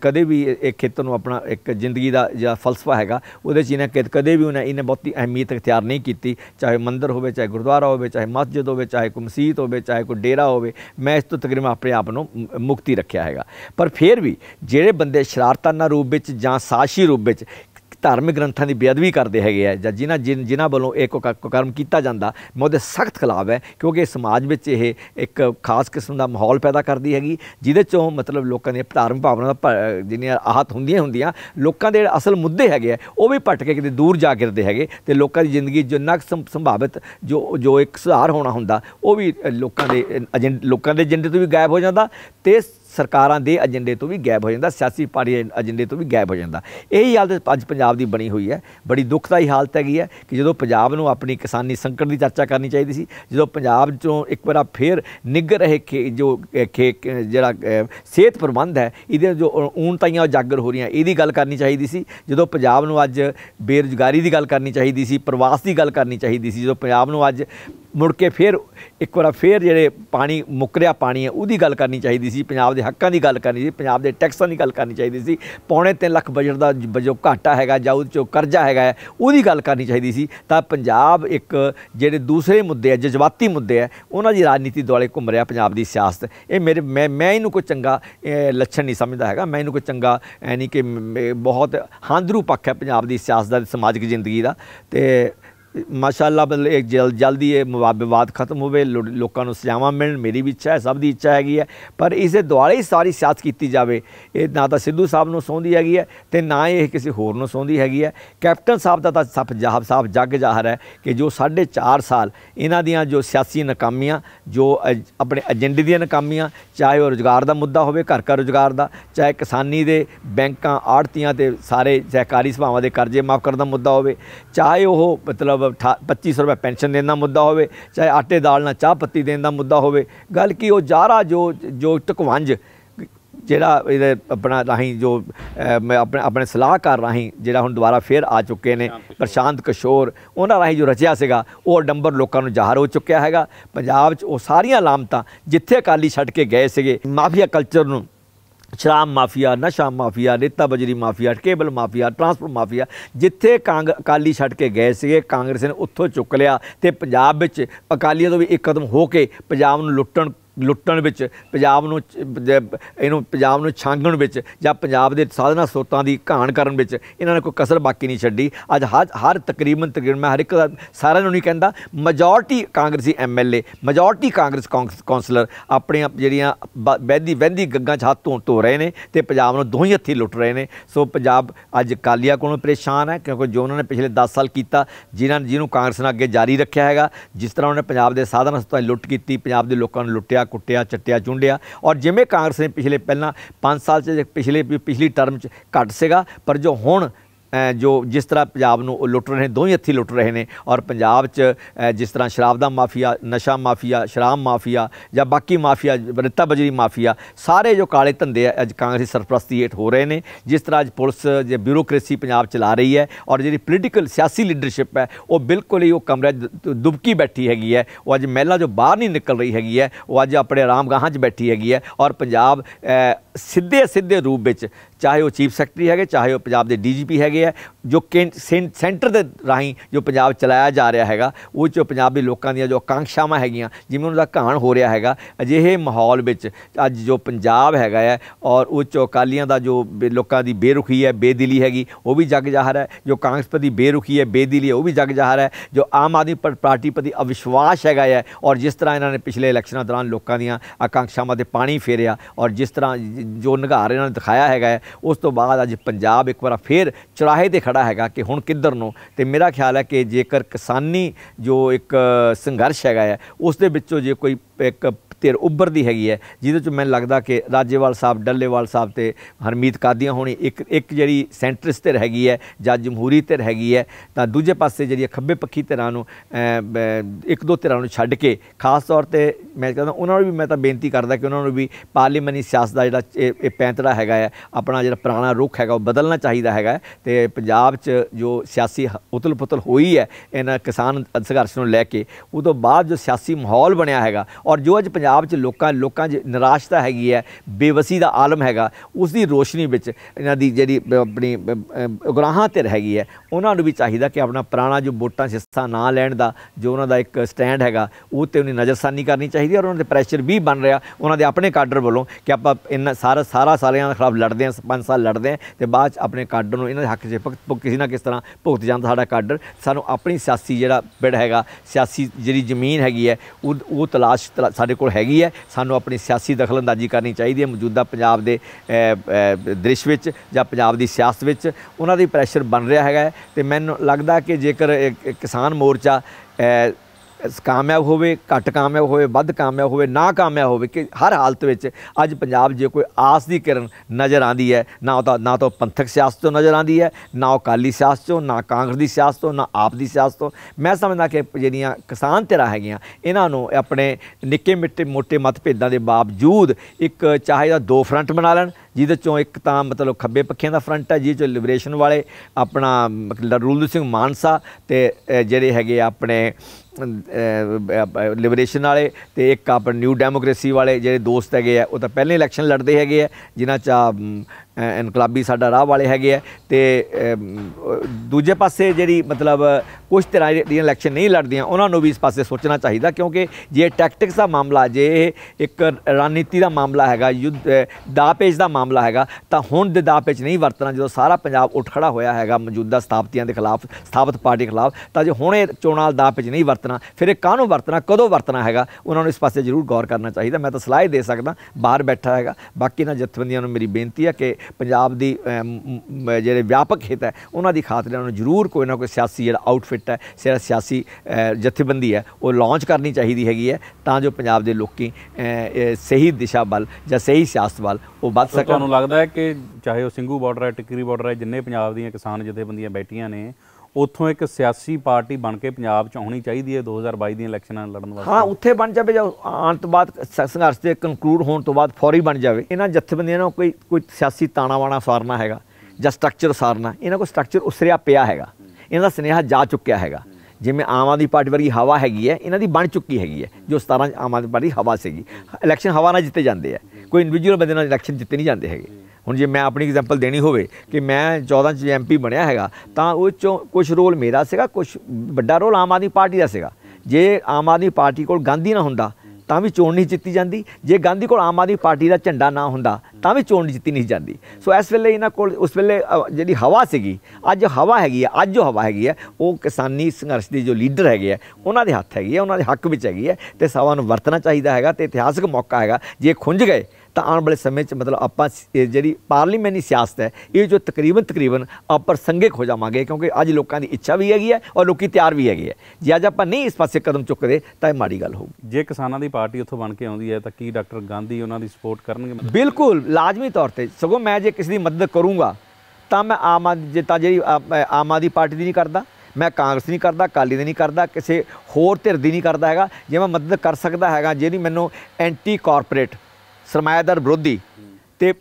ਕਦੇ ਵੀ ਇੱਕ ਖੇਤਰ ਨੂੰ ਆਪਣਾ ਇੱਕ ਜ਼ਿੰਦਗੀ ਦਾ ਜਾਂ ਫਲਸਫਾ ਹੈਗਾ ਉਹਦੇ ਚ ਇਹਨਾਂ ਕਦੇ ਕਿਤੇ ਵੀ ਉਹਨਾਂ ਇਹਨੇ ਬਹੁਤੀ ਅਹਿਮੀਅਤ ਇਖਤਿਆਰ ਨਹੀਂ ਕੀਤੀ ਚਾਹੇ ਮੰਦਰ ਹੋਵੇ ਚਾਹੇ ਗੁਰਦੁਆਰਾ ਹੋਵੇ ਚਾਹੇ ਮਸਜਿਦ ਹੋਵੇ ਚਾਹੇ ਕੋਈ ਮਸੀਤ ਹੋਵੇ ਚਾਹੇ ਕੋਈ ਡੇਰਾ ਹੋਵੇ ਮੈਂ ਇਸ ਤੋਂ ਤਕਰੀਬਨ ਆਪਣੇ ਆਪ ਨੂੰ ਮੁਕਤੀ ਰੱਖਿਆ ਹੈਗਾ ਪਰ ਫਿਰ ਵੀ ਜਿਹੜੇ ਬੰਦੇ ਸ਼ਰਾਰਤਾਨਾ ਰੂਪ ਵਿੱਚ ਜਾਂ ਸਾਸ਼ੀ ਰੂਪ ਵਿੱਚ ਧਾਰਮਿਕ ਗ੍ਰੰਥਾਂ ਦੀ ਬੇਅਦਬੀ ਕਰਦੇ ਹੈਗੇ ਆ ਜਾਂ ਜਿਨ੍ਹਾਂ ਜਿਨ੍ਹਾਂ ਵੱਲੋਂ ਇਹ ਕਰਮ ਕੀਤਾ ਜਾਂਦਾ ਮੈਂ ਉਹਦੇ ਸਖਤ ਖਿਲਾਫ ਹੈ ਕਿਉਂਕਿ ਸਮਾਜ ਵਿੱਚ ਇਹ ਇੱਕ ਖਾਸ ਕਿਸਮ ਦਾ ਮਾਹੌਲ ਪੈਦਾ ਕਰਦੀ ਹੈਗੀ ਜਿਹਦੇ ਚੋਂ ਮਤਲਬ ਲੋਕਾਂ ਦੀਆਂ ਧਾਰਮਿਕ ਭਾਵਨਾ ਦਾ ਜਿਹਨੀਆਂ ਆਹਤ ਹੁੰਦੀਆਂ ਹੁੰਦੀਆਂ ਲੋਕਾਂ ਦੇ ਅਸਲ ਮੁੱਦੇ ਹੈਗੇ ਆ ਉਹ ਵੀ ਕੇ ਕਿਤੇ ਦੂਰ ਜਾ ਗਿਰਦੇ ਹੈਗੇ ਤੇ ਲੋਕਾਂ ਦੀ ਜ਼ਿੰਦਗੀ ਜੋ ਨਕ ਸੰਭਾਵਿਤ ਜੋ ਜੋ ਇੱਕ ਸੁਧਾਰ ਹੋਣਾ ਹੁੰਦਾ ਉਹ ਵੀ ਲੋਕਾਂ ਦੇ ਲੋਕਾਂ ਦੇ ਏਜੰਡੇ ਤੋਂ ਵੀ ਗਾਇਬ ਹੋ ਜਾਂਦਾ ਤੇ ਸਰਕਾਰਾਂ ਦੇ ਏਜੰਡੇ ਤੋਂ ਵੀ ਗਾਇਬ ਹੋ ਜਾਂਦਾ ਸਿਆਸੀ ਪਾਰਟੀ ਏਜੰਡੇ ਤੋਂ ਵੀ ਗਾਇਬ ਹੋ ਜਾਂਦਾ ਇਹੀ ਹਾਲਤ ਅੱਜ ਪੰਜਾਬ ਦੀ ਬਣੀ ਹੋਈ ਹੈ ਬੜੀ ਦੁਖਦਾਈ ਹਾਲਤ ਹੈਗੀ ਹੈ ਕਿ ਜਦੋਂ ਪੰਜਾਬ ਨੂੰ ਆਪਣੀ ਕਿਸਾਨੀ ਸੰਕਟ ਦੀ ਚਰਚਾ ਕਰਨੀ ਚਾਹੀਦੀ ਸੀ ਜਦੋਂ ਪੰਜਾਬ ਚੋਂ ਇੱਕ ਵਾਰ ਫੇਰ ਨਿੱਗ ਰਹੇ ਜੋ ਜਿਹੜਾ ਸਿਹਤ ਪ੍ਰਬੰਧ ਹੈ ਇਹਦੇ ਜੋ ਊਣਤਾਈਆਂ ਜਾਗਰ ਹੋ ਰਹੀਆਂ ਇਹਦੀ ਗੱਲ ਕਰਨੀ ਚਾਹੀਦੀ ਸੀ ਜਦੋਂ ਪੰਜਾਬ ਨੂੰ ਅੱਜ ਬੇਰੁਜ਼ਗਾਰੀ ਦੀ ਗੱਲ ਕਰਨੀ ਚਾਹੀਦੀ ਸੀ ਪ੍ਰਵਾਸ ਦੀ ਗੱਲ ਕਰਨੀ ਚਾਹੀਦੀ ਸੀ ਜਦੋਂ ਪੰਜਾਬ ਨੂੰ ਅੱਜ ਮੁੜ ਕੇ ਫਿਰ ਇੱਕ ਵਾਰ ਫਿਰ ਜਿਹੜੇ ਪਾਣੀ ਮੁੱਕਰਿਆ ਪਾਣੀ ਹੈ ਉਹਦੀ ਗੱਲ ਕਰਨੀ ਚਾਹੀਦੀ ਸੀ ਪੰਜਾਬ ਦੇ ਹੱਕਾਂ ਦੀ ਗੱਲ ਕਰਨੀ ਸੀ ਪੰਜਾਬ ਦੇ ਟੈਕਸਾਂ ਦੀ ਗੱਲ ਕਰਨੀ ਚਾਹੀਦੀ ਸੀ ਪੌਣੇ 3 ਲੱਖ ਬਜਟ ਦਾ ਜੋ ਘਾਟਾ ਹੈਗਾ ਜਾਂ ਉਹ ਚੋਂ ਕਰਜ਼ਾ ਹੈਗਾ ਉਹਦੀ ਗੱਲ ਕਰਨੀ ਚਾਹੀਦੀ ਸੀ ਤਾਂ ਪੰਜਾਬ ਇੱਕ ਜਿਹੜੇ ਦੂਸਰੇ ਮੁੱਦੇ ਹੈ ਜਜ਼ਬਾਤੀ ਮੁੱਦੇ ਹੈ ਉਹਨਾਂ ਦੀ ਰਾਜਨੀਤੀ ਦੁਆਲੇ ਘੁੰਮ ਰਿਹਾ ਪੰਜਾਬ ਦੀ ਸਿਆਸਤ ਇਹ ਮੇਰੇ ਮੈਂ ਮੈਂ ਇਹਨੂੰ ਕੋਈ ਚੰਗਾ ਲੱਛਣ ਨਹੀਂ ਸਮਝਦਾ ਹੈਗਾ ਮੈਂ ਇਹਨੂੰ ਕੋਈ ਚੰਗਾ ਐਨੀ ਕਿ ਬਹੁਤ ਹਾਂਦਰੂ ਪੱਖ ਹੈ ਪੰਜਾਬ ਦੀ ਸਿਆਸਤ ਦਾ ਸਮਾਜਿਕ ਜ਼ਿੰਦਗੀ ਦਾ ਤੇ ਮਾਸ਼ਾਅੱਲਾ ਮਤਲਬ ਜਲ ਜਲਦੀ ਇਹ ਵਿਵਾਦ ਖਤਮ ਹੋਵੇ ਲੋਕਾਂ ਨੂੰ ਸਜ਼ਾਵਾਂ ਮਿਲਣ ਮੇਰੀ ਵੀ ਇੱਛਾ ਹੈ ਸਭ ਦੀ ਇੱਛਾ ਹੈਗੀ ਹੈ ਪਰ ਇਸੇ ਦੁਆਲੇ ਹੀ ਸਾਰੀ ਸਿਆਸਤ ਕੀਤੀ ਜਾਵੇ ਇਹ ਨਾ ਤਾਂ ਸਿੱਧੂ ਸਾਹਿਬ ਨੂੰ ਸੌਂਦੀ ਹੈਗੀ ਹੈ ਤੇ ਨਾ ਇਹ ਕਿਸੇ ਹੋਰ ਨੂੰ ਸੌਂਦੀ ਹੈਗੀ ਹੈ ਕੈਪਟਨ ਸਾਹਿਬ ਦਾ ਤਾਂ ਸਭ ਜਹਾਬ ਸਾਹਿਬ ਜੱਗ ਜ਼ਾਹਰ ਹੈ ਕਿ ਜੋ 4.5 ਸਾਲ ਇਹਨਾਂ ਦੀਆਂ ਜੋ ਸਿਆਸੀ ਨਾਕਾਮੀਆਂ ਜੋ ਆਪਣੇ ਏਜੰਡੇ ਦੀਆਂ ਨਾਕਾਮੀਆਂ ਚਾਹੇ ਉਹ ਰੋਜ਼ਗਾਰ ਦਾ ਮੁੱਦਾ ਹੋਵੇ ਘਰ ਘਰ ਰੋਜ਼ਗਾਰ ਦਾ ਚਾਹੇ ਕਿਸਾਨੀ ਦੇ ਬੈਂਕਾਂ ਆੜਤੀਆਂ ਤੇ ਸਾਰੇ ਸਹਿਕਾਰੀ ਸਭਾਵਾਂ ਦੇ ਕਰਜ਼ੇ ਮਾਫ ਕਰਨ ਦਾ ਮੁੱਦਾ ਹੋਵੇ ਚਾਹੇ ਉਹ ਮਤਲਬ 2500 ਰੁਪਏ ਪੈਨਸ਼ਨ ਦੇਣ ਦਾ ਮੁੱਦਾ ਹੋਵੇ ਚਾਹੇ ਆਟੇ ਦਾਲ ਨਾਲ ਚਾਹ ਪੱਤੀ ਦੇਣ ਦਾ ਮੁੱਦਾ ਹੋਵੇ ਗੱਲ ਕੀ ਉਹ ਜਾਰਾ ਜੋ ਜੋ ਟਕਵੰਜ ਜਿਹੜਾ ਇਹਦੇ ਆਪਣਾ ਰਾਹੀਂ ਜੋ ਮੈਂ ਆਪਣੇ ਆਪਣੇ ਸਲਾਹਕਾਰ ਰਾਹੀਂ ਜਿਹੜਾ ਹੁਣ ਦੁਬਾਰਾ ਫੇਰ ਆ ਚੁੱਕੇ ਨੇ ਪ੍ਰਸ਼ਾਂਤ ਕਿਸ਼ੋਰ ਉਹਨਾਂ ਰਾਹੀਂ ਜੋ ਰਚਿਆ ਸੀਗਾ ਉਹ ਡੰਬਰ ਲੋਕਾਂ ਨੂੰ ਜ਼ਾਹਰ ਹੋ ਚੁੱਕਿਆ ਹੈਗਾ ਪੰਜਾਬ 'ਚ ਉਹ ਸਾਰੀਆਂ ਲਾਮਤਾਂ ਜਿੱਥੇ ਅਕਾਲੀ ਛੱਡ ਕੇ ਗਏ ਸੀਗੇ ਮਾਫੀਆ ਕਲਚਰ ਨੂੰ ਸ਼ਰਾਬ ਮਾਫੀਆ ਨਸ਼ਾ ਮਾਫੀਆ ਰੇਤਾ ਬਜਰੀ mafia cable mafia transport mafia ਜਿੱਥੇ ਕਾਂਗ ਅਕਾਲੀ ਛੱਡ ਕੇ ਗਏ ਸੀਗੇ ਕਾਂਗਰਸ ਨੇ ਉੱਥੋਂ ਚੁੱਕ ਲਿਆ ਤੇ ਪੰਜਾਬ ਵਿੱਚ ਅਕਾਲੀਆਂ ਤੋਂ ਵੀ ਇੱਕ ਕਦਮ ਹੋ ਕੇ ਪੰਜਾਬ ਨੂੰ ਲੁੱਟਣ ਲੁੱਟਣ ਵਿੱਚ ਪੰਜਾਬ ਨੂੰ ਇਹਨੂੰ ਪੰਜਾਬ ਨੂੰ ਛਾਂਗਣ ਵਿੱਚ ਜਾਂ ਪੰਜਾਬ ਦੇ ਸਾਧਨਾ ਸੋਤਾਂ ਦੀ ਘਾਣ ਕਰਨ ਵਿੱਚ ਇਹਨਾਂ ਨੇ ਕੋਈ ਕਸਰ ਬਾਕੀ ਨਹੀਂ ਛੱਡੀ ਅੱਜ ਹਰ ਤਕਰੀਬਨ ਤਕਰੀਬਨ ਮੈਂ ਹਰ ਇੱਕ ਸਾਰਿਆਂ ਨੂੰ ਨਹੀਂ ਕਹਿੰਦਾ ਮੈਜੋਰਟੀ ਕਾਂਗਰਸੀ ਐਮਐਲਏ ਮੈਜੋਰਟੀ ਕਾਂਗਰਸ ਕਾਉਂਸਲਰ ਆਪਣੇ ਜਿਹੜੀਆਂ ਵਹਿੰਦੀ ਵੈਂਦੀ ਗੱਗਾਂ 'ਚ ਹੱਥੋਂ ਧੋ ਰਹੇ ਨੇ ਤੇ ਪੰਜਾਬ ਨੂੰ ਦੋਹੀ ਹੱਥੀ ਲੁੱਟ ਰਹੇ ਨੇ ਸੋ ਪੰਜਾਬ ਅੱਜ ਕਾਲੀਆ ਕੋਲੋਂ ਪਰੇਸ਼ਾਨ ਹੈ ਕਿਉਂਕਿ ਜੋ ਉਹਨਾਂ ਨੇ ਪਿਛਲੇ 10 ਸਾਲ ਕੀਤਾ ਜਿਨ੍ਹਾਂ ਜਿਹਨੂੰ ਕਾਂਗਰਸ ਨੇ ਅੱਗੇ ਜਾਰੀ ਰੱਖਿਆ ਹੈਗਾ ਜਿਸ ਤਰ੍ਹਾਂ ਉਹਨੇ ਪੰਜਾਬ ਦੇ ਸਾਧਨ ਸੋਤਾਂ ਲੁੱਟ ਕੀਤੀ ਪੰਜਾਬ ਦੇ ਲੋਕਾਂ ਨੂੰ ਲੁੱਟਿਆ ਕੁੱਟਿਆ ਚੱਟਿਆ ਚੁੰਡਿਆ ਔਰ ਜਿਵੇਂ ਕਾਂਗਰਸ ਨੇ ਪਿਛਲੇ ਪਹਿਲਾਂ 5 ਸਾਲ ਚ ਪਿਛਲੇ ਪਿਛਲੀ ਟਰਮ ਚ ਘੱਟ ਸੀਗਾ ਪਰ ਜੋ ਹੁਣ ਜੋ ਜਿਸ ਤਰ੍ਹਾਂ ਪੰਜਾਬ ਨੂੰ ਲੁੱਟ ਰਹੇ ਨੇ ਦੋਹੀ ਹੱਥੀ ਲੁੱਟ ਰਹੇ ਨੇ ਔਰ ਪੰਜਾਬ 'ਚ ਜਿਸ ਤਰ੍ਹਾਂ ਸ਼ਰਾਬ ਦਾ ਮਾਫੀਆ ਨਸ਼ਾ ਮਾਫੀਆ ਸ਼ਰਾਬ ਮਾਫੀਆ ਜਾਂ ਬਾਕੀ ਮਾਫੀਆ ਰਿੱਤਾ ਬਜਰੀ ਮਾਫੀਆ ਸਾਰੇ ਜੋ ਕਾਲੇ ਧੰਦੇ ਅੱਜ ਕਾਂਗਰਸੀ ਸਰਪ੍ਰਸਤੀ ਹੇਠ ਹੋ ਰਹੇ ਨੇ ਜਿਸ ਤਰ੍ਹਾਂ ਅੱਜ ਪੁਲਿਸ ਜੇ ਬਿਊਰੋਕ੍ਰੇਸੀ ਪੰਜਾਬ ਚਲਾ ਰਹੀ ਹੈ ਔਰ ਜਿਹੜੀ ਪੋਲੀਟੀਕਲ ਸਿਆਸੀ ਲੀਡਰਸ਼ਿਪ ਹੈ ਉਹ ਬਿਲਕੁਲ ਹੀ ਉਹ ਕਮਰੇ ਦੁਬਕੀ ਬੈਠੀ ਹੈਗੀ ਹੈ ਉਹ ਅੱਜ ਮਹਿਲਾ ਜੋ ਬਾਹਰ ਨਹੀਂ ਨਿਕਲ ਰਹੀ ਹੈਗੀ ਹੈ ਉਹ ਅੱਜ ਆਪਣੇ ਆਰਾਮਗਾਹਾਂ 'ਚ ਬੈਠੀ ਹੈਗੀ ਹੈ ਔਰ ਪੰਜਾਬ ਸਿੱਧੇ ਸਿੱਧੇ ਰੂਪ ਵਿੱਚ ਚਾਹੇ ਉਹ ਚੀਫ ਸੈਕਟਰੀ ਹੈਗੇ ਚਾਹੇ ਉਹ ਪੰਜਾਬ ਦੇ ਡੀਜੀਪੀ ਹੈਗੇ ਆ ਜੋ ਸੈਂਟਰ ਦੇ ਰਾਹੀਂ ਜੋ ਪੰਜਾਬ ਚਲਾਇਆ ਜਾ ਰਿਹਾ ਹੈਗਾ ਉਹ ਚੋਂ ਪੰਜਾਬ ਦੇ ਲੋਕਾਂ ਦੀਆਂ ਜੋ ਆਕਾਂਖਸ਼ਾਵਾਂ ਹੈਗੀਆਂ ਜਿਵੇਂ ਉਹਨਾਂ ਦਾ ਘਾਣ ਹੋ ਰਿਹਾ ਹੈਗਾ ਅਜਿਹੇ ਮਾਹੌਲ ਵਿੱਚ ਅੱਜ ਜੋ ਪੰਜਾਬ ਹੈਗਾ ਹੈ ਔਰ ਉਹ ਚੋਂ ਅਕਾਲੀਆਂ ਦਾ ਜੋ ਲੋਕਾਂ ਦੀ ਬੇਰੁਖੀ ਹੈ ਬੇਦਿਲੀ ਹੈਗੀ ਉਹ ਵੀ ਜਗ ਜ਼ਾਹਰ ਹੈ ਜੋ ਕਾਂਗਰਸ ਪਤੀ ਬੇਰੁਖੀ ਹੈ ਬੇਦਿਲੀ ਹੈ ਉਹ ਵੀ ਜਗ ਜ਼ਾਹਰ ਹੈ ਜੋ ਆਮ ਆਦਮੀ ਪਾਰਟੀ ਪਤੀ ਅਵਿਸ਼ਵਾਸ ਹੈਗਾ ਹੈ ਔਰ ਜਿਸ ਤਰ੍ਹਾਂ ਇਹਨਾਂ ਨੇ ਪਿਛਲੇ ਇਲੈਕਸ਼ਨਾਂ ਦੌਰਾਨ ਲੋਕਾਂ ਦੀਆਂ ਆਕਾਂਖਸ਼ਾਵਾਂ ਦੇ ਪਾਣੀ ਫੇਰਿਆ ਔਰ ਜਿਸ ਤਰ੍ਹਾਂ ਜੋ ਨਿਗਾਰ ਇਹਨਾਂ ਨੇ ਦਿਖਾਇਆ ਹੈਗਾ ਹੈ ਉਸ ਤੋਂ ਬਾਅਦ ਅੱਜ ਪੰਜਾਬ ਇੱਕ ਵਾਰ ਫੇਰ ਚੜਾਹੇ ਤੇ ਖੜਾ ਹੈਗਾ ਕਿ ਹੁਣ ਕਿੱਧਰ ਨੂੰ ਤੇ ਮੇਰਾ ਖਿਆਲ ਹੈ ਕਿ ਜੇਕਰ ਕਿਸਾਨੀ ਜੋ ਇੱਕ ਸੰਘਰਸ਼ ਹੈਗਾ ਹੈ ਉਸ ਦੇ ਵਿੱਚੋਂ ਜੇ ਕੋਈ ਇੱਕ ਧਿਰ ਉੱਭਰਦੀ ਹੈਗੀ ਹੈ ਜਿਹਦੇ ਚ ਮੈਨੂੰ ਲੱਗਦਾ ਕਿ ਰਾਜੇਵਾਲ ਸਾਹਿਬ ਡੱਲੇਵਾਲ ਸਾਹਿਬ ਤੇ ਹਰਮੀਤ ਕਾਦੀਆਂ ਹੋਣੀ ਇੱਕ ਇੱਕ ਜਿਹੜੀ ਸੈਂਟਰਿਸਟ ਰਹਿ ਹੈਗੀ ਹੈ ਜਾਂ ਜਮਹੂਰੀ ਰਹਿ ਹੈਗੀ ਹੈ ਤਾਂ ਦੂਜੇ ਪਾਸੇ ਜਿਹੜੀ ਖੱਬੇ ਪੱਖੀ ਧਿਰਾਂ ਨੂੰ ਇੱਕ ਦੋ ਧਿਰਾਂ ਨੂੰ ਛੱਡ ਕੇ ਖਾਸ ਤੌਰ ਤੇ ਮੈਂ ਕਹਿੰਦਾ ਉਹਨਾਂ ਨੂੰ ਵੀ ਮੈਂ ਤਾਂ ਬੇਨਤੀ ਕਰਦਾ ਕਿ ਉਹਨਾਂ ਨੂੰ ਵੀ ਪਾਰਲੀਮੈਂਟੀ ਸਿਆਸਤ ਦਾ ਜਿਹੜਾ ਇਹ ਪੈਂਤੜਾ ਹੈਗਾ ਹੈ ਆਪਣਾ ਜਿਹੜਾ ਪੁਰਾਣਾ ਰੁਖ ਹੈਗਾ ਉਹ ਬਦਲਣਾ ਚਾਹੀਦਾ ਹੈਗਾ ਤੇ ਪੰਜਾਬ 'ਚ ਜੋ ਸਿਆਸੀ ਉਤਲ-ਪੁਤਲ ਹੋਈ ਹੈ ਇਹਨਾਂ ਕਿਸਾਨ ਸੰਘਰਸ਼ ਨੂੰ ਲੈ ਕੇ ਉਦੋਂ ਬਾਅਦ ਜੋ ਸਿਆਸੀ ਮਾਹੌਲ ਬਣਿਆ ਹੈਗਾ ਔਰ ਜੋ ਅੱਜ ਪੰਜਾਬ 'ਚ ਲੋਕਾਂ ਲੋਕਾਂ 'ਚ ਨਿਰਾਸ਼ਤਾ ਹੈਗੀ ਹੈ ਬੇਵਸੀ ਦਾ ਆਲਮ ਹੈਗਾ ਉਸ ਦੀ ਰੋਸ਼ਨੀ ਵਿੱਚ ਇਹਨਾਂ ਦੀ ਜਿਹੜੀ ਆਪਣੀ ਗੁਨਾਹਾਂ ਤੇ ਗਈ ਹੈ ਉਹਨਾਂ ਨੂੰ ਵੀ ਚਾਹੀਦਾ ਕਿ ਆਪਣਾ ਪੁਰਾਣਾ ਜੋ ਵੋਟਾਂ ਸਿੱਸਾ ਨਾ ਲੈਣ ਦਾ ਜੋ ਉਹਨਾਂ ਦਾ ਇੱਕ ਸਟੈਂਡ ਹੈਗਾ ਉਹ ਤੇ ਉਹਨੇ ਨਜ਼ਰਸਾਨੀ ਕਰਨੀ ਚਾਹੀਦੀ ਹੈ ਔਰ ਉਹਨਾਂ ਦੇ ਪ੍ਰੈਸ਼ਰ ਵੀ ਬਣ ਰਿਹਾ ਉਹਨਾਂ ਦੇ ਆਪਣੇ ਕਾਡਰ ਵੱਲੋਂ ਕਿ ਆਪਾਂ ਇਹਨਾਂ ਸਾਰਾ ਸਾਰਾ ਸਾਲਿਆਂ ਦੇ ਖਿਲਾਫ ਲੜਦੇ ਹਾਂ 5 ਸਾਲ ਲੜਦੇ ਹਾਂ ਤੇ ਬਾਅਦ ਚ ਆਪਣੇ ਕਾਡਰ ਨੂੰ ਇਹਨਾਂ ਦੇ ਹੱਕ 'ਚ ਕਿਸੇ ਨਾ ਕਿਸ ਤਰ੍ਹਾਂ ਭੁਗਤ ਜਾਂਦਾ ਸਾਡਾ ਕਾਡਰ ਸਾਨੂੰ ਆਪਣੀ ਸਿਆਸੀ ਜਿਹੜਾ ਬਿੜ ਹੈਗਾ ਸਿਆਸੀ ਜਿਹੜੀ ਜ਼ਮੀਨ ਹੈਗੀ ਹੈ ਉਹ ਤਲਾਸ਼ ਸਾਡੇ ਕੋਲ ਹੈਗੀ ਹੈ ਸਾਨੂੰ ਆਪਣੀ ਸਿਆਸੀ ਦਖਲਅੰਦਾਜ਼ੀ ਕਰਨੀ ਚਾਹੀਦੀ ਹੈ ਮੌਜੂਦਾ ਪੰਜਾਬ ਦੇ ਦ੍ਰਿਸ਼ ਵਿੱਚ ਜਾਂ ਪੰਜਾਬ ਦੀ ਸਿਆਸਤ ਵਿੱਚ ਉਹਨਾਂ ਦੀ ਪ੍ਰੈਸ਼ਰ ਬਣ ਰਿਹਾ ਹੈਗਾ ਤੇ ਮੈਨੂੰ ਲੱਗਦਾ ਕਿ ਜੇਕਰ ਕਿਸਾਨ ਮੋਰਚਾ ਕਾਮਯਾਬ ਹੋਵੇ ਘੱਟ ਕਾਮਯਾਬ ਹੋਵੇ ਵੱਧ ਕਾਮਯਾਬ ਹੋਵੇ ਨਾ ਕਾਮਯਾਬ ਹੋਵੇ ਕਿ ਹਰ ਹਾਲਤ ਵਿੱਚ ਅੱਜ ਪੰਜਾਬ ਜੇ ਕੋਈ ਆਸ ਦੀ ਕਿਰਨ ਨਜ਼ਰ ਆਂਦੀ ਹੈ ਨਾ ਤਾਂ ਨਾ ਤਾਂ ਪੰਥਕ ਸਿਆਸਤ ਤੋਂ ਨਜ਼ਰ ਆਂਦੀ ਹੈ ਨਾ ਅਕਾਲੀ ਸਿਆਸਤ ਤੋਂ ਨਾ ਕਾਂਗਰਸ ਦੀ ਸਿਆਸਤ ਤੋਂ ਨਾ ਆਪ ਦੀ ਸਿਆਸਤ ਤੋਂ ਮੈਂ ਸਮਝਦਾ ਕਿ ਜਿਹੜੀਆਂ ਕਿਸਾਨ ਧਿਰਾਂ ਹੈਗੀਆਂ ਇਹਨਾਂ ਨੂੰ ਆਪਣੇ ਨਿੱਕੇ ਮਿੱਟੇ ਮੋਟੇ ਮਤਭੇਦਾਂ ਦੇ ਬਾਵਜੂਦ ਇੱਕ ਚਾਹੇ ਦਾ ਦੋ ਫਰੰਟ ਬਣਾ ਲੈਣ ਜਿਹਦੇ ਚੋਂ ਇੱਕ ਤਾਂ ਮਤਲਬ ਖੱਬੇ ਪੱਖਿਆਂ ਦਾ ਫਰੰਟ ਹੈ ਜਿਹਦੇ ਚੋਂ ਲਿਬਰੇਸ਼ਨ ਵਾਲੇ ਆਪਣਾ ਰੂਲ ਸਿੰਘ ਮਾਨਸਾ ਤੇ ਜਿਹੜੇ ਹੈਗੇ ਆਪਣੇ ਲਿਬਰੇਸ਼ਨ ਵਾਲੇ ਤੇ ਇੱਕ ਆਪਣ ਨਿਊ ਡੈਮੋਕ੍ਰੇਸੀ ਵਾਲੇ ਜਿਹੜੇ ਦੋਸਤ ਹੈਗੇ ਆ ਉਹ ਤਾਂ ਪਹਿਲੇ ਇਲੈਕਸ਼ਨ ਲੜਦੇ ਹੈਗੇ ਆ ਜਿਨ੍ਹਾਂ ਚ ਇਨਕਲਾਬੀ ਸਾਡਾ ਰਾਹ ਵਾਲੇ ਹੈਗੇ ਆ ਤੇ ਦੂਜੇ ਪਾਸੇ ਜਿਹੜੀ ਮਤਲਬ ਕੁਝ ਤਰ੍ਹਾਂ ਜਿਹੜੀਆਂ ਇਲੈਕਸ਼ਨ ਨਹੀਂ ਲੜਦੀਆਂ ਉਹਨਾਂ ਨੂੰ ਵੀ ਇਸ ਪਾਸੇ ਸੋਚਣਾ ਚਾਹੀਦਾ ਕਿਉਂਕਿ ਜੇ ਟੈਕਟਿਕਸ ਦਾ ਮਾਮਲਾ ਜੇ ਇੱਕ ਰਣਨੀਤੀ ਦਾ ਮਾਮਲਾ ਹੈਗਾ ਯੁੱਧ ਦਾਪੇਚ ਦਾ ਮਾਮਲਾ ਹੈਗਾ ਤਾਂ ਹੁਣ ਦੇ ਦਾਪੇਚ ਨਹੀਂ ਵਰਤਣਾ ਜਦੋਂ ਸਾਰਾ ਪੰਜਾਬ ਉੱਠ ਖੜਾ ਹੋਇਆ ਹੈਗਾ ਮੌਜੂਦਾ ਸਥਾਪਤੀਆਂ ਦੇ ਖਿਲਾਫ ਸਥਾਪਤ ਪਾਰਟੀ ਖਿਲਾਫ ਤਾਂ ਜੇ ਹੁਣ ਇਹ ਚੋਣਾਂ ਦਾ ਦਾਪੇਚ ਨਹੀਂ ਵਰਤਣਾ ਫਿਰ ਇਹ ਕਾਹਨੂੰ ਵਰਤਣਾ ਕਦੋਂ ਵਰਤਣਾ ਹੈਗਾ ਉਹਨਾਂ ਨੂੰ ਇਸ ਪਾਸੇ ਜ਼ਰੂਰ ਗੌਰ ਕਰਨਾ ਚਾਹੀਦਾ ਮੈਂ ਤਾਂ ਸਲਾਹ ਦੇ ਸਕਦਾ ਬਾਹਰ ਬੈਠਾ ਹੈਗਾ ਬਾਕੀ ਨਾ ਜਥੇਬੰਦੀਆਂ ਨੂੰ ਮੇਰੀ ਬੇਨਤੀ ਹੈ ਕਿ ਪੰਜਾਬ ਦੀ ਜਿਹੜੇ ਵਿਆਪਕ ਖੇਤ ਹੈ ਉਹਨਾਂ ਦੀ ਖਾਤਰ ਉਹਨਾਂ ਨੂੰ ਜ਼ਰੂਰ ਕੋਈ ਨਾ ਕੋਈ ਸਿਆਸੀ ਜਿਹੜਾ ਆਊਟਫਿਟ ਹੈ ਸਿਰ ਸਿਆਸੀ ਜਥੇਬੰਦੀ ਹੈ ਉਹ ਲਾਂਚ ਕਰਨੀ ਚਾਹੀਦੀ ਹੈਗੀ ਹੈ ਤਾਂ ਜੋ ਪੰਜਾਬ ਦੇ ਲੋਕੀ ਸਹੀ ਦਿਸ਼ਾ ਵੱਲ ਜਾਂ ਸਹੀ ਸਿਆਸਤ ਵੱਲ ਉਹ ਵੱਧ ਸਕਣ ਤੁਹਾਨੂੰ ਲੱਗਦਾ ਹੈ ਕਿ ਚਾਹੇ ਉਹ ਸਿੰਘੂ ਬਾਰਡਰ ਹੈ ਟਿਕਰੀ ਬਾਰਡਰ ਹੈ ਜਿੰਨੇ ਪੰਜਾਬ ਦੀਆਂ ਕਿਸਾਨ ਜਥੇਬੰਦੀਆਂ ਬੈਠੀਆਂ ਨੇ ਉੱਥੋਂ ਇੱਕ ਸਿਆਸੀ ਪਾਰਟੀ ਬਣ ਕੇ ਪੰਜਾਬ 'ਚ ਆਉਣੀ ਚਾਹੀਦੀ ਹੈ 2022 ਦੀਆਂ ਇਲੈਕਸ਼ਨਾਂ ਲੜਨ ਵਾਸਤੇ ਹਾਂ ਉੱਥੇ ਬਣ ਜਾਵੇ ਜਾਂ ਆਉਣ ਤੋਂ ਬਾਅਦ ਸੰਘਰਸ਼ ਦੇ ਕਨਕਲੂਡ ਹੋਣ ਤੋਂ ਬਾਅਦ ਫੌਰੀ ਬਣ ਜਾਵੇ ਇਹਨਾਂ ਜਥੇਬੰਦੀਆਂ ਨੂੰ ਕੋਈ ਕੋਈ ਸਿਆਸੀ ਤਾਣਾ ਵਾਣਾ ਸਾਰਨਾ ਹੈਗਾ ਜਾਂ ਸਟਰਕਚਰ ਸਾਰਨਾ ਇਹਨਾਂ ਕੋਲ ਸਟਰਕਚਰ ਉਸਰਿਆ ਪਿਆ ਹੈਗਾ ਇਹਨਾਂ ਦਾ ਸਨੇਹਾ ਜਾ ਚੁੱਕਿਆ ਹੈਗਾ ਜਿਵੇਂ ਆਮ ਆਦਮੀ ਪਾਰਟੀ ਵਰਗੀ ਹਵਾ ਹੈਗੀ ਹੈ ਇਹਨਾਂ ਦੀ ਬਣ ਚੁੱਕੀ ਹੈਗੀ ਹੈ ਜੋ 17 ਆਮ ਆਦਮੀ ਪਾਰਟੀ ਹਵਾ ਸੀਗੀ ਇਲੈਕਸ਼ਨ ਹਵਾ ਨਾਲ ਜਿੱਤੇ ਜਾਂਦੇ ਆ ਕੋਈ ਇੰਡੀਵਿਜੂਅਲ ਬੰਦੇ ਨਾਲ ਇਲੈਕਸ਼ਨ ਜਿੱਤੇ ਨਹੀਂ ਜਾਂਦੇ ਹੈਗੇ ਹੁਣ ਜੇ ਮੈਂ ਆਪਣੀ ਐਗਜ਼ਾਮਪਲ ਦੇਣੀ ਹੋਵੇ ਕਿ ਮੈਂ 14 ਚ ਐਮਪੀ ਬਣਿਆ ਹੈਗਾ ਤਾਂ ਉਹ ਚੋਂ ਕੁਝ ਰੋਲ ਮੇਰਾ ਸੀਗਾ ਕੁਝ ਵੱਡਾ ਰੋਲ ਆਮ ਆਦਮੀ ਪਾਰਟੀ ਦਾ ਸੀਗਾ ਜੇ ਆਮ ਆਦਮੀ ਪਾਰਟੀ ਕੋਲ ਗਾਂਧੀ ਨਾ ਹੁੰਦਾ ਤਾਂ ਵੀ ਚੋਣ ਨਹੀਂ ਜਿੱਤੀ ਜਾਂਦੀ ਜੇ ਗਾਂਧੀ ਕੋਲ ਆਮ ਆਦਮੀ ਪਾਰਟੀ ਦਾ ਝੰਡਾ ਨਾ ਹੁੰਦਾ ਤਾਂ ਵੀ ਚੋਣ ਜਿੱਤੀ ਨਹੀਂ ਜਾਂਦੀ ਸੋ ਇਸ ਵੇਲੇ ਇਹਨਾਂ ਕੋਲ ਉਸ ਵੇਲੇ ਜਿਹੜੀ ਹਵਾ ਸੀਗੀ ਅੱਜ ਹਵਾ ਹੈਗੀ ਆ ਅੱਜ ਜੋ ਹਵਾ ਹੈਗੀ ਆ ਉਹ ਕਿਸਾਨੀ ਸੰਘਰਸ਼ ਦੇ ਜੋ ਲੀਡਰ ਹੈਗੇ ਆ ਉਹਨਾਂ ਦੇ ਹੱਥ ਹੈਗੀ ਆ ਉਹਨਾਂ ਦੇ ਹੱਕ ਵਿੱਚ ਹੈਗੀ ਆ ਤੇ ਸਵਾ ਨੂੰ ਵਰਤਣਾ ਚਾਹੀਦਾ ਹੈਗਾ ਤੇ ਇਤਿਹਾਸਕ ਮੌਕਾ ਹੈਗਾ ਜੇ ਖੁੰਝ ਗਏ ਤਾਂ ਆਉਣ ਵਾਲੇ ਸਮੇਂ 'ਚ ਮਤਲਬ ਆਪਾਂ ਜਿਹੜੀ ਪਾਰਲੀਮੈਂਟੀ ਸਿਆਸਤ ਹੈ ਇਹ ਜੋ ਤਕਰੀਬਨ ਤਕਰੀਬਨ ਆਪਰ ਸੰਗਿਕ ਹੋ ਜਾਵਾਂਗੇ ਕਿਉਂਕਿ ਅੱਜ ਲੋਕਾਂ ਦੀ ਇੱਛਾ ਵੀ ਹੈਗੀ ਹੈ ਔਰ ਲੋਕੀ ਤਿਆਰ ਵੀ ਹੈਗੇ ਹੈ ਜੇ ਅੱਜ ਆਪਾਂ ਨਹੀਂ ਇਸ ਪਾਸੇ ਕਦਮ ਚੁੱਕਦੇ ਤਾਂ ਇਹ ਮਾੜੀ ਗੱਲ ਹੋਊਗੀ ਜੇ ਕਿਸਾਨਾਂ ਦੀ ਪਾਰਟੀ ਉੱਥੋਂ ਬਣ ਕੇ ਆਉਂਦੀ ਹੈ ਤਾਂ ਕੀ ਡਾਕਟਰ ਗਾਂਧੀ ਉਹਨਾਂ ਦੀ ਸਪੋਰਟ ਕਰਨਗੇ ਬਿਲਕੁਲ ਲਾਜ਼ਮੀ ਤੌਰ ਤੇ ਸਗੋਂ ਮੈਂ ਜੇ ਕਿਸੇ ਦੀ ਮਦਦ ਕਰੂੰਗਾ ਤਾਂ ਮੈਂ ਆਮ ਆਦਮੀ ਜੇ ਤਾਂ ਜਿਹੜੀ ਆਮ ਆਦਮੀ ਪਾਰਟੀ ਦੀ ਨਹੀਂ ਕਰਦਾ ਮੈਂ ਕਾਂਗਰਸ ਨਹੀਂ ਕਰਦਾ ਕਾਲੀ ਦੀ ਨਹੀਂ ਕਰਦਾ ਕਿਸੇ ਹੋਰ ਧਿਰ ਦੀ ਨਹੀਂ ਕਰਦਾ ਹੈਗਾ ਜੇ ਮੈਂ ਮਦਦ ਕਰ ਸਕਦਾ ਹੈਗਾ ਜਿਹੜੀ ਮੈਨੂੰ ਐਂਟੀ ਕਾਰਪੋਰੇਟ ਸਰਮਾਇਆਦਾਰ ਵਿਰੋਧੀ ਤੇ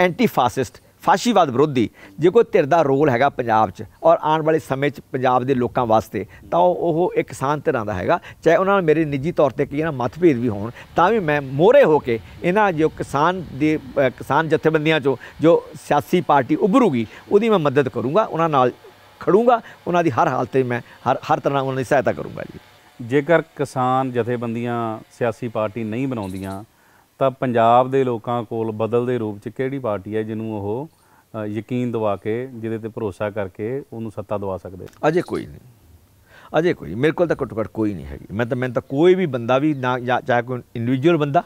ਐਂਟੀ ਫਾਸਿਸਟ ਫਾਸ਼ੀਵਾਦ ਵਿਰੋਧੀ ਜੇ ਕੋਈ ਧਿਰ ਦਾ ਰੋਲ ਹੈਗਾ ਪੰਜਾਬ 'ਚ ਔਰ ਆਉਣ ਵਾਲੇ ਸਮੇਂ 'ਚ ਪੰਜਾਬ ਦੇ ਲੋਕਾਂ ਵਾਸਤੇ ਤਾਂ ਉਹ ਇੱਕ ਕਿਸਾਨ ਧਿਰਾਂ ਦਾ ਹੈਗਾ ਚਾਹੇ ਉਹਨਾਂ ਨਾਲ ਮੇਰੇ ਨਿੱਜੀ ਤੌਰ ਤੇ ਕੀ ਨਾ ਮਤਭੇਦ ਵੀ ਹੋਣ ਤਾਂ ਵੀ ਮੈਂ ਮੋਹਰੇ ਹੋ ਕੇ ਇਹਨਾਂ ਜੋ ਕਿਸਾਨ ਦੇ ਕਿਸਾਨ ਜਥੇਬੰਦੀਆਂ 'ਚੋਂ ਜੋ ਸਿਆਸੀ ਪਾਰਟੀ ਉਭਰੂਗੀ ਉਹਦੀ ਮੈਂ ਮਦਦ ਕਰੂੰਗਾ ਉਹਨਾਂ ਨਾਲ ਖੜੂੰਗਾ ਉਹਨਾਂ ਦੀ ਹਰ ਹਾਲਤ 'ਤੇ ਮੈਂ ਹਰ ਹਰ ਤਰ੍ਹਾਂ ਉਹਨਾਂ ਦੀ ਸਹਾਇਤਾ ਕਰੂੰਗਾ ਜੀ ਜੇਕਰ ਕਿਸਾਨ ਜਥੇਬੰਦੀਆਂ ਸਿਆਸੀ ਪਾਰਟੀ ਨਹੀਂ ਬਣਾਉਂਦੀਆਂ ਤਾਂ ਪੰਜਾਬ ਦੇ ਲੋਕਾਂ ਕੋਲ ਬਦਲਦੇ ਰੂਪ 'ਚ ਕਿਹੜੀ ਪਾਰਟੀ ਹੈ ਜਿਹਨੂੰ ਉਹ ਯਕੀਨ ਦਿਵਾ ਕੇ ਜਿਹਦੇ ਤੇ ਭਰੋਸਾ ਕਰਕੇ ਉਹਨੂੰ ਸੱਤਾ ਦਿਵਾ ਸਕਦੇ ਅਜੇ ਕੋਈ ਨਹੀਂ ਅਜੇ ਕੋਈ ਮੇਰੇ ਕੋਲ ਤਾਂ ਘੱਟੋ ਘੱਟ ਕੋਈ ਨਹੀਂ ਹੈਗੀ ਮੈਂ ਤਾਂ ਮੈਨੂੰ ਤਾਂ ਕੋਈ ਵੀ ਬੰਦਾ ਵੀ ਨਾ ਚਾਹੇ ਕੋਈ ਇੰਡੀਵਿਜੂਅਲ ਬੰਦਾ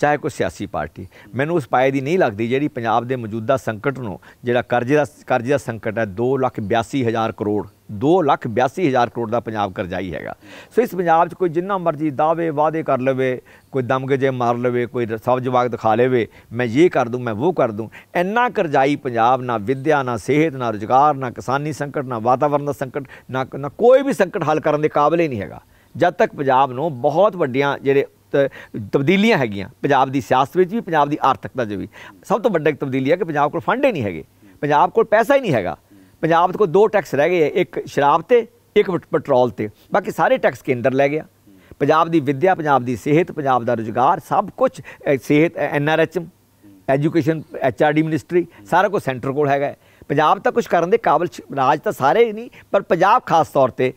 ਚਾਹੇ ਕੋਈ ਸਿਆਸੀ ਪਾਰਟੀ ਮੈਨੂੰ ਉਸ ਪਾਏ ਦੀ ਨਹੀਂ ਲੱਗਦੀ ਜਿਹੜੀ ਪੰਜਾਬ ਦੇ ਮੌਜੂਦਾ ਸੰਕਟ ਨੂੰ ਜਿਹੜਾ ਕਰਜ਼ੇ ਦਾ ਕਰਜ਼ੇ ਦਾ ਸੰਕਟ ਹੈ 2,82,000 ਕਰੋੜ 2,82,000 ਕਰੋੜ ਦਾ ਪੰਜਾਬ ਕਰਜ਼ਾਈ ਹੈਗਾ ਸੋ ਇਸ ਪੰਜਾਬ 'ਚ ਕੋਈ ਜਿੰਨਾ ਮਰਜ਼ੀ ਦਾਅਵੇ ਵਾਅਦੇ ਕਰ ਲਵੇ ਕੋਈ ਦਮਗਜੇ ਮਾਰ ਲਵੇ ਕੋਈ ਸਭ ਜਵਾਬ ਦਿਖਾ ਲਵੇ ਮੈਂ ਇਹ ਕਰ ਦੂੰ ਮੈਂ ਉਹ ਕਰ ਦੂੰ ਇੰਨਾ ਕਰਜ਼ਾਈ ਪੰਜਾਬ ਨਾ ਵਿਦਿਆ ਨਾ ਸਿਹਤ ਨਾ ਰੁਜ਼ਗਾਰ ਨਾ ਕਿਸਾਨੀ ਸੰਕਟ ਨਾ ਵਾਤਾਵਰਣ ਦਾ ਸੰਕਟ ਨਾ ਕੋਈ ਵੀ ਸੰਕਟ ਹੱਲ ਕਰਨ ਦੇ ਕਾਬਿਲ ਹੀ ਨਹੀਂ ਹੈਗਾ ਜਦ ਤੱਕ ਪੰਜਾਬ ਨੂੰ ਬਹੁਤ ਵੱਡੀਆਂ ਜਿਹੜੇ ਤਬਦੀਲੀਆਂ ਹੈਗੀਆਂ ਪੰਜਾਬ ਦੀ ਸਿਆਸਤ ਵਿੱਚ ਵੀ ਪੰਜਾਬ ਦੀ ਆਰਥਿਕਤਾ 'ਚ ਵੀ ਸਭ ਤੋਂ ਵੱਡਾ ਤਬਦੀਲੀ ਹੈ ਕਿ ਪੰਜਾਬ ਕੋਲ ਫੰਡ ਹੀ ਨਹੀਂ ਹੈਗੇ ਪੰਜਾਬ ਕੋਲ ਪੈਸਾ ਹੀ ਨਹੀਂ ਹੈਗਾ ਪੰਜਾਬ ਕੋਲ ਦੋ ਟੈਕਸ ਰਹਿ ਗਏ ਇੱਕ ਸ਼ਰਾਬ ਤੇ ਇੱਕ ਪੈਟਰੋਲ ਤੇ ਬਾਕੀ ਸਾਰੇ ਟੈਕਸ ਕੇਂਦਰ ਲੈ ਗਿਆ ਪੰਜਾਬ ਦੀ ਵਿੱਦਿਆ ਪੰਜਾਬ ਦੀ ਸਿਹਤ ਪੰਜਾਬ ਦਾ ਰੁਜ਼ਗਾਰ ਸਭ ਕੁਝ ਸਿਹਤ N R H education H R D ministry ਸਾਰਾ ਕੁਝ ਸੈਂਟਰ ਕੋਲ ਹੈਗਾ ਪੰਜਾਬ ਤਾਂ ਕੁਝ ਕਰਨ ਦੇ ਕਾਬਿਲ ਰਾਜ ਤਾਂ ਸਾਰੇ ਹੀ ਨਹੀਂ ਪਰ ਪੰਜਾਬ ਖਾਸ ਤੌਰ ਤੇ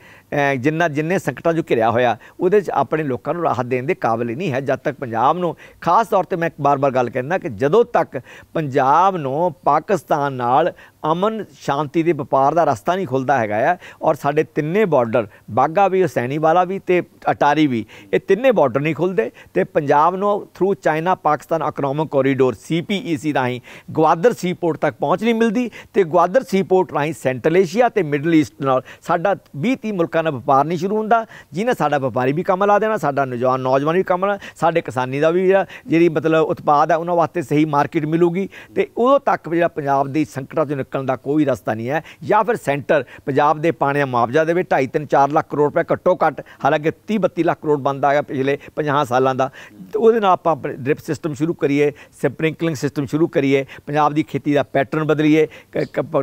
ਜਿੰਨਾ ਜਿੰਨੇ ਸੰਕਟਾਂ ਜੋ ਘਿਰਿਆ ਹੋਇਆ ਉਹਦੇ 'ਚ ਆਪਣੇ ਲੋਕਾਂ ਨੂੰ ਰਾਹਤ ਦੇਣ ਦੇ ਕਾਬਿਲ ਹੀ ਨਹੀਂ ਹੈ ਜਦ ਤੱਕ ਪੰਜਾਬ ਨੂੰ ਖਾਸ ਤੌਰ ਤੇ ਮੈਂ ਇੱਕ ਬਾਰ-ਬਾਰ ਗੱਲ ਕਹਿੰਦਾ ਕਿ ਜਦੋਂ ਤੱਕ ਪੰਜਾਬ ਨੂੰ ਪਾਕਿਸਤਾਨ ਨਾਲ ਅਮਨ ਸ਼ਾਂਤੀ ਦੇ ਵਪਾਰ ਦਾ ਰਸਤਾ ਨਹੀਂ ਖੁੱਲਦਾ ਹੈਗਾ ਆ ਔਰ ਸਾਡੇ ਤਿੰਨੇ ਬਾਰਡਰ ਬਾਗਾ ਵੀ ਹੁਸੈਨੀ ਵਾਲਾ ਵੀ ਤੇ ਅਟਾਰੀ ਵੀ ਇਹ ਤਿੰਨੇ ਬਾਰਡਰ ਨਹੀਂ ਖੁੱਲਦੇ ਤੇ ਪੰਜਾਬ ਨੂੰ through China Pakistan economic corridor CPEC ਰਾਹੀਂ ਗਵਾਦਰ ਸੀਪੋਰਟ ਤੱਕ ਪਹੁੰਚ ਨਹੀਂ ਮਿਲਦੀ ਤੇ ਗਵਾਦਰ ਸੀਪੋਰਟ ਰਾਹੀਂ ਸੈਂਟਰਲ ਏਸ਼ੀਆ ਤੇ ਮਿਡਲ ਈਸਟ ਨਾਲ ਸਾਡਾ 20 30 ਮੁਲਕਾਂ ਲੋਕਾਂ ਦਾ ਵਪਾਰ ਨਹੀਂ ਸ਼ੁਰੂ ਹੁੰਦਾ ਜਿਹਨੇ ਸਾਡਾ ਵਪਾਰੀ ਵੀ ਕੰਮ ਲਾ ਦੇਣਾ ਸਾਡਾ ਨੌਜਵਾਨ ਨੌਜਵਾਨ ਵੀ ਕੰਮ ਸਾਡੇ ਕਿਸਾਨੀ ਦਾ ਵੀ ਜਿਹੜੀ ਮਤਲਬ ਉਤਪਾਦ ਹੈ ਉਹਨਾਂ ਵਾਸਤੇ ਸਹੀ ਮਾਰਕੀਟ ਮਿਲੂਗੀ ਤੇ ਉਦੋਂ ਤੱਕ ਜਿਹੜਾ ਪੰਜਾਬ ਦੀ ਸੰਕਟਾਂ ਤੋਂ ਨਿਕਲਣ ਦਾ ਕੋਈ ਰਸਤਾ ਨਹੀਂ ਹੈ ਜਾਂ ਫਿਰ ਸੈਂਟਰ ਪੰਜਾਬ ਦੇ ਪਾਣੀਆਂ ਮੁਆਵਜ਼ਾ ਦੇਵੇ 2.5 3 4 ਲੱਖ ਕਰੋੜ ਰੁਪਏ ਘੱਟੋ ਘੱਟ ਹਾਲਾਂਕਿ 30 32 ਲੱਖ ਕਰੋੜ ਬੰਦਾ ਹੈ ਪਿਛਲੇ 50 ਸਾਲਾਂ ਦਾ ਉਹਦੇ ਨਾਲ ਆਪਾਂ ਡ੍ਰਿਪ ਸਿਸਟਮ ਸ਼ੁਰੂ ਕਰੀਏ ਸਪ੍ਰਿੰਕਲਿੰਗ ਸਿਸਟਮ ਸ਼ੁਰੂ ਕਰੀਏ ਪੰਜਾਬ ਦੀ ਖੇਤੀ ਦਾ ਪੈਟਰਨ ਬਦਲੀਏ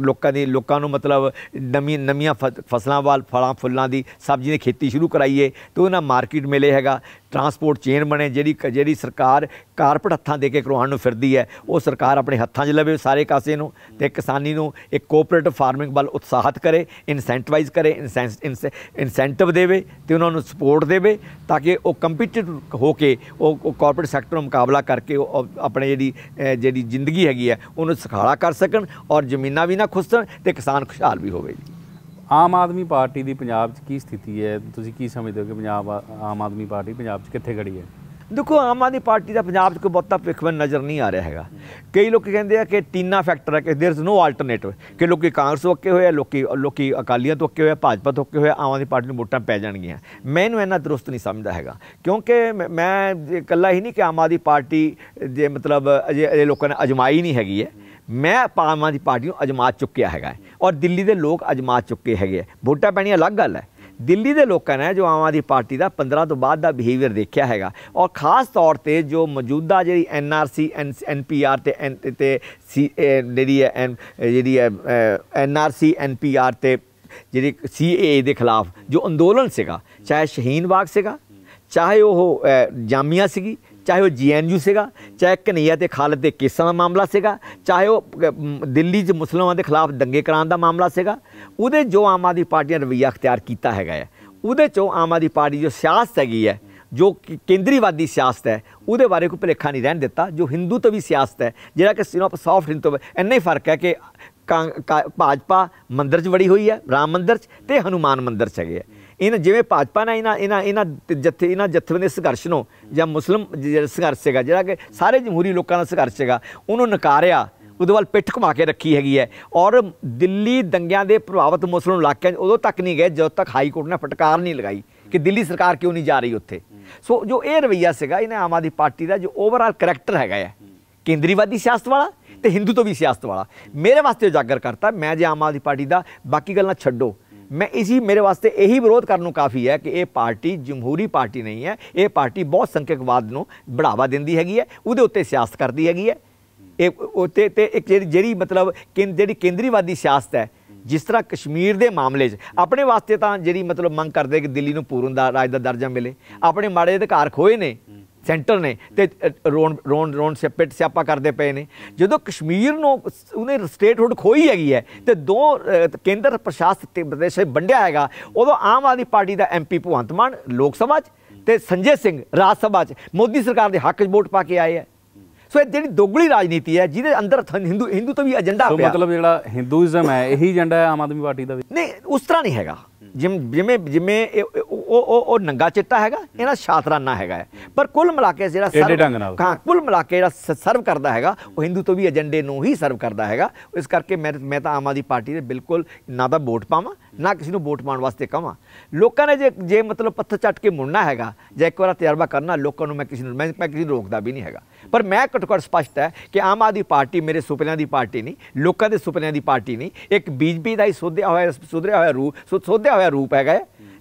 ਲੋਕਾਂ ਦੀ ਲੋਕਾਂ ਨੂੰ ਮਤਲਬ ਨਵੀਂ ਨਵੀਆਂ ਫਸਲਾਂ ਵਾਲ ਫਲਾਂ ਫੁੱਲਾਂ ਫਲਾਂ ਦੀ ਸਬਜ਼ੀ ਦੀ ਖੇਤੀ ਸ਼ੁਰੂ ਕਰਾਈਏ ਤੇ ਉਹਨਾਂ ਮਾਰਕੀਟ ਮਿਲੇ ਹੈਗਾ ਟਰਾਂਸਪੋਰਟ ਚੇਨ ਬਣੇ ਜਿਹੜੀ ਜਿਹੜੀ ਸਰਕਾਰ ਕਾਰਪਟ ਹੱਥਾਂ ਦੇ ਕੇ ਕਰਵਾਉਣ ਨੂੰ ਫਿਰਦੀ ਹੈ ਉਹ ਸਰਕਾਰ ਆਪਣੇ ਹੱਥਾਂ 'ਚ ਲਵੇ ਸਾਰੇ ਕਾਸੇ ਨੂੰ ਤੇ ਕਿਸਾਨੀ ਨੂੰ ਇੱਕ ਕੋਆਪਰੇਟਿਵ ਫਾਰਮਿੰਗ ਵੱਲ ਉਤਸ਼ਾਹਿਤ ਕਰੇ ਇਨਸੈਂਟਿਵਾਈਜ਼ ਕਰੇ ਇਨਸੈਂਟਿਵ ਦੇਵੇ ਤੇ ਉਹਨਾਂ ਨੂੰ ਸਪੋਰਟ ਦੇਵੇ ਤਾਂ ਕਿ ਉਹ ਕੰਪੀਟੀਟਿਵ ਹੋ ਕੇ ਉਹ ਕਾਰਪੋਰੇਟ ਸੈਕਟਰ ਨਾਲ ਮੁਕਾਬਲਾ ਕਰਕੇ ਉਹ ਆਪਣੇ ਜਿਹੜੀ ਜਿਹੜੀ ਜ਼ਿੰਦਗੀ ਹੈਗੀ ਹੈ ਉਹਨੂੰ ਸਖਾਲਾ ਕਰ ਸਕਣ ਔਰ ਜ਼ਮੀਨਾਂ ਵੀ ਨਾ ਖੁਸਣ ਤੇ ਕਿਸਾਨ ਖੁਸ਼ਹਾਲ ਵੀ ਹੋਵੇ ਜੀ ਆਮ ਆਦਮੀ ਪਾਰਟੀ ਦੀ ਪੰਜਾਬ 'ਚ ਕੀ ਸਥਿਤੀ ਹੈ ਤੁਸੀਂ ਕੀ ਸਮਝਦੇ ਹੋ ਕਿ ਪੰਜਾਬ ਆਮ ਆਦਮੀ ਪਾਰਟੀ ਪੰਜਾਬ 'ਚ ਕਿੱਥੇ ਖੜੀ ਹੈ ਦੇਖੋ ਆਮ ਆਦਮੀ ਪਾਰਟੀ ਦਾ ਪੰਜਾਬ 'ਚ ਕੋਈ ਬਹੁਤਾ ਪਿਖਵਨ ਨਜ਼ਰ ਨਹੀਂ ਆ ਰਿਹਾ ਹੈਗਾ ਕਈ ਲੋਕ ਕਹਿੰਦੇ ਆ ਕਿ ਟੀਨਾ ਫੈਕਟਰ ਹੈ ਕਿ देयर इज नो ਆਲਟਰਨੇਟਿਵ ਕਿ ਲੋਕੀ ਕਾਂਗਰਸ ਤੋਂ ਅੱਕੇ ਹੋਏ ਆ ਲੋਕੀ ਲੋਕੀ ਅਕਾਲੀਆਂ ਤੋਂ ਅੱਕੇ ਹੋਏ ਆ ਭਾਜਪਾ ਤੋਂ ਅੱਕੇ ਹੋਏ ਆਮ ਆਦਮੀ ਪਾਰਟੀ ਨੂੰ ਵੋਟਾਂ ਪੈ ਜਾਣਗੀਆਂ ਮੈਨੂੰ ਇਹਨਾਂ ਦਰੁਸਤ ਨਹੀਂ ਸਮਝਦਾ ਹੈਗਾ ਕਿਉਂਕਿ ਮੈਂ ਇਕੱਲਾ ਹੀ ਨਹੀਂ ਕਿ ਆਮ ਆਦਮੀ ਪਾਰਟੀ ਦੇ ਮਤਲਬ ਅਜੇ ਲੋਕਾਂ ਨੇ ਅਜਮਾਈ ਨਹੀਂ ਹੈਗੀ ਹੈ ਮੈਂ ਆਮ ਆਦਮੀ ਪਾਰਟੀ ਨੂੰ ਅਜਮਾ ਚੁੱਕਿਆ ਹੈਗਾ ਔਰ ਦਿੱਲੀ ਦੇ ਲੋਕ ਅਜਮਾ ਚੁੱਕੇ ਹੈਗੇ ਵੋਟਾਂ ਪੈਣੀ ਅਲੱਗ ਗੱਲ ਹੈ ਦਿੱਲੀ ਦੇ ਲੋਕਾਂ ਨੇ ਜੋ ਆਵਾਂ ਦੀ ਪਾਰਟੀ ਦਾ 15 ਤੋਂ ਬਾਅਦ ਦਾ ਬਿਹੇਵੀਅਰ ਦੇਖਿਆ ਹੈਗਾ ਔਰ ਖਾਸ ਤੌਰ ਤੇ ਜੋ ਮੌਜੂਦਾ ਜਿਹੜੀ ਐਨ N R C P R ਤੇ ਤੇ ਸੀ ਜਿਹੜੀ ਹੈ ਜਿਹੜੀ ਹੈ ਪੀ ਆਰ ਤੇ ਜਿਹੜੀ ਸੀਏ ਦੇ ਖਿਲਾਫ ਜੋ ਅੰਦੋਲਨ ਸੀਗਾ ਚਾਹੇ ਸ਼ਹੀਨ ਬਾਗ ਸੀਗਾ ਚਾਹੇ ਉਹ ਜਾਮੀਆਂ ਸੀਗੀ ਚਾਹੇ ਉਹ ਜੀਐਨਯੂ ਸੀਗਾ ਚਾਹੇ ਕਨਈਆ ਤੇ ਖਾਲਦ ਦੇ ਕੇਸਾਂ ਦਾ ਮਾਮਲਾ ਸੀਗਾ ਚਾਹੇ ਉਹ ਦਿੱਲੀ 'ਚ ਮੁਸਲਮਾਨਾਂ ਦੇ ਖਿਲਾਫ ਦੰਗੇ ਕਰਾਉਣ ਦਾ ਮਾਮਲਾ ਸੀਗਾ ਉਹਦੇ ਜੋ ਆਮ ਆਦਮੀ ਪਾਰਟੀ ਨੇ ਰਵਈਆ ਅਖਤਿਆਰ ਕੀਤਾ ਹੈਗਾ ਹੈ ਉਹਦੇ 'ਚੋਂ ਆਮ ਆਦਮੀ ਪਾਰਟੀ ਜੋ ਸਿਆਸਤ ਹੈਗੀ ਹੈ ਜੋ ਕੇਂਦਰੀਵਾਦੀ ਸਿਆਸਤ ਹੈ ਉਹਦੇ ਬਾਰੇ ਕੋਈ ਭਲੇਖਾ ਨਹੀਂ ਰਹਿਣ ਦਿੱਤਾ ਜੋ ਹਿੰਦੂ ਤੋਂ ਵੀ ਸਿਆਸਤ ਹੈ ਜਿਹੜਾ ਕਿ ਸਿਰਫ ਸੌਫਟ ਹਿੰਦੂ ਇੰਨਾ ਹੀ ਫਰਕ ਹੈ ਕਿ ਭਾਜਪਾ ਮੰਦਰ 'ਚ ਵੜੀ ਹੋਈ ਹੈ ਰਾਮ ਮੰਦਰ 'ਚ ਤੇ ਹਨੂਮਾਨ ਮੰਦਰ 'ਚ ਹੈਗੇ ਹੈ ਇਹ ਜਿਵੇਂ ਭਾਜਪਾ ਨਾਲ ਇਹਨਾਂ ਇਹਨਾਂ ਇਹਨਾਂ ਜੱਥੇ ਇਹਨਾਂ ਜੱਥੇਬੰਦੀ ਦੇ ਸੰਘਰਸ਼ ਨੂੰ ਜਾਂ ਮੁਸਲਮ ਜਿਹੜਾ ਸੰਘਰਸ਼ ਹੈਗਾ ਜਿਹੜਾ ਕਿ ਸਾਰੇ ਜਮਹੂਰੀ ਲੋਕਾਂ ਦਾ ਸੰਘਰਸ਼ ਹੈਗਾ ਉਹਨੂੰ ਨਕਾਰਿਆ ਉਹਦੇ ਵੱਲ ਪਿੱਠ ਘੁਮਾ ਕੇ ਰੱਖੀ ਹੈਗੀ ਹੈ ਔਰ ਦਿੱਲੀ ਦੰਗਿਆਂ ਦੇ ਪ੍ਰਭਾਵਿਤ ਮੁਸਲਮ ਇਲਾਕਿਆਂ 'ਚ ਉਦੋਂ ਤੱਕ ਨਹੀਂ ਗਏ ਜਦੋਂ ਤੱਕ ਹਾਈ ਕੋਰਟ ਨੇ ਫਟਕਾਰ ਨਹੀਂ ਲਗਾਈ ਕਿ ਦਿੱਲੀ ਸਰਕਾਰ ਕਿਉਂ ਨਹੀਂ ਜਾ ਰਹੀ ਉੱਥੇ ਸੋ ਜੋ ਇਹ ਰਵਈਆ ਸੀਗਾ ਇਹਨੇ ਆਮ ਆਦਮੀ ਪਾਰਟੀ ਦਾ ਜੋ ਓਵਰਆਲ ਕੈਰੈਕਟਰ ਹੈਗਾ ਹੈ ਕੇਂਦਰੀਵਾਦੀ ਸਿਆਸਤ ਵਾਲਾ ਤੇ ਹਿੰਦੂ ਤੋਂ ਵੀ ਸਿਆਸਤ ਵਾਲਾ ਮੇਰੇ ਵਾਸਤੇ ਉਜਾਗਰ ਕਰਤਾ ਮੈਂ ਜੇ ਆਮ ਆਦਮੀ ਪਾਰਟੀ ਦਾ ਬਾਕੀ ਗੱਲਾਂ ਛੱਡੋ ਮੈਂ ਇਸੀ ਮੇਰੇ ਵਾਸਤੇ ਇਹੀ ਵਿਰੋਧ ਕਰਨ ਨੂੰ ਕਾਫੀ ਹੈ ਕਿ ਇਹ ਪਾਰਟੀ ਜਮਹੂਰੀ ਪਾਰਟੀ ਨਹੀਂ ਹੈ ਇਹ ਪਾਰਟੀ ਬਹੁਤ ਸੰਕੇਤਵਾਦ ਨੂੰ ਬੜਾਵਾ ਦਿੰਦੀ ਹੈਗੀ ਹੈ ਉਹਦੇ ਉੱਤੇ ਸਿਆਸਤ ਕਰਦੀ ਹੈਗੀ ਹੈ ਇਹ ਉੱਤੇ ਤੇ ਇੱਕ ਜਿਹੜੀ ਮਤਲਬ ਜਿਹੜੀ ਕੇਂਦਰੀਵਾਦੀ ਸਿਆਸਤ ਹੈ ਜਿਸ ਤਰ੍ਹਾਂ ਕਸ਼ਮੀਰ ਦੇ ਮਾਮਲੇ 'ਚ ਆਪਣੇ ਵਾਸਤੇ ਤਾਂ ਜਿਹੜੀ ਮਤਲਬ ਮੰਗ ਕਰਦੇ ਕਿ ਦਿੱਲੀ ਨੂੰ ਪੂਰਨ ਦਾ ਰਾਜ ਦਾ ਦਰਜਾ ਮਿਲੇ ਆਪਣੇ ਮਾੜੇ ਅਧਿਕਾਰ ਖੋਏ ਨੇ ਸੈਂਟਰ ਨੇ ਤੇ ਰੋਣ ਰੋਣ ਰੋਣ ਸਿਆਪੇ ਸਿਆਪਾ ਕਰਦੇ ਪਏ ਨੇ ਜਦੋਂ ਕਸ਼ਮੀਰ ਨੂੰ ਉਹਨੇ ਸਟੇਟਹੁੱਡ ਖੋਈ ਹੈਗੀ ਹੈ ਤੇ ਦੋ ਕੇਂਦਰ ਪ੍ਰਸ਼ਾਸਨ ਪ੍ਰਦੇਸ਼ ਵੰਡਿਆ ਹੈਗਾ ਉਦੋਂ ਆਮ ਆਦਮੀ ਪਾਰਟੀ ਦਾ ਐਮਪੀ ਭਵੰਤ ਮਾਨ ਲੋਕ ਸਭਾ 'ਚ ਤੇ ਸੰਜੇ ਸਿੰਘ ਰਾਜ ਸਭਾ 'ਚ ਮੋਦੀ ਸਰਕਾਰ ਦੇ ਹੱਕ 'ਚ ਵੋਟ ਪਾ ਕੇ ਆਏ ਹੈ ਸੋ ਇਹ ਜਿਹੜੀ ਦੋਗਲੀ ਰਾਜਨੀਤੀ ਹੈ ਜਿਹਦੇ ਅੰਦਰ ਹਿੰਦੂ ਹਿੰਦੂ ਤੋਂ ਵੀ ਏਜੰਡਾ ਪਿਆ ਸੋ ਮਤਲਬ ਜਿਹੜਾ ਹਿੰਦੂਇਜ਼ਮ ਹੈ ਇਹੀ ਏਜੰਡਾ ਹੈ ਆਮ ਆਦਮੀ ਪਾਰਟੀ ਦਾ ਵੀ ਨਹੀਂ ਉਸ ਤਰ੍ਹਾਂ ਨਹੀਂ ਹੈਗਾ ਜਿਵੇਂ ਜਿਵੇਂ ਉਹ ਉਹ ਨੰਗਾ ਚਿੱਟਾ ਹੈਗਾ ਇਹਨਾਂ ਸ਼ਾਤਰਾਨਾ ਹੈਗਾ ਪਰ ਕੁੱਲ ਮਿਲਾ ਕੇ ਜਿਹੜਾ ਸਰਵ ਹਾਂ ਕੁੱਲ ਮਿਲਾ ਕੇ ਜਿਹੜਾ ਸਰਵ ਕਰਦਾ ਹੈਗਾ ਉਹ ਹਿੰਦੂ ਤੋਂ ਵੀ ਏਜੰਡੇ ਨੂੰ ਹੀ ਸਰਵ ਕਰਦਾ ਹੈਗਾ ਇਸ ਕਰਕੇ ਮੈਂ ਮੈਂ ਤਾਂ ਆਮ ਆਦੀ ਪਾਰਟੀ ਦੇ ਬਿਲਕੁਲ ਨਾ ਤਾਂ ਵੋਟ ਪਾਵਾਂ ਨਾ ਕਿਸੇ ਨੂੰ ਵੋਟ ਪਾਉਣ ਵਾਸਤੇ ਕਹਾਂ ਲੋਕਾਂ ਨੇ ਜੇ ਜੇ ਮਤਲਬ ਪੱਥਰ ਚੱਟ ਕੇ ਮੁੜਨਾ ਹੈਗਾ ਜੇ ਇੱਕ ਵਾਰ ਤਜਰਬਾ ਕਰਨਾ ਲੋਕਾਂ ਨੂੰ ਮੈਂ ਕਿਸੇ ਨੂੰ ਮੈਂ ਕਿਸੇ ਨੂੰ ਰੋਕਦਾ ਵੀ ਨਹੀਂ ਹੈਗਾ ਪਰ ਮੈਂ ਘਟਕੜ ਸਪਸ਼ਟ ਹੈ ਕਿ ਆਮ ਆਦੀ ਪਾਰਟੀ ਮੇਰੇ ਸੁਪਨਿਆਂ ਦੀ ਪਾਰਟੀ ਨਹੀਂ ਲੋਕਾਂ ਦੇ ਸੁਪਨਿਆਂ ਦੀ ਪਾਰਟੀ ਨਹੀਂ ਇੱਕ ਬੀਜਪੀ ਦਾ ਹੀ ਸੋਧਿਆ ਹੋਇਆ ਸੁਧਰਿਆ ਹੋਇਆ ਰੂਪ ਸੋ ਵਧਿਆ ਹੋਇਆ ਰੂਪ ਹੈਗਾ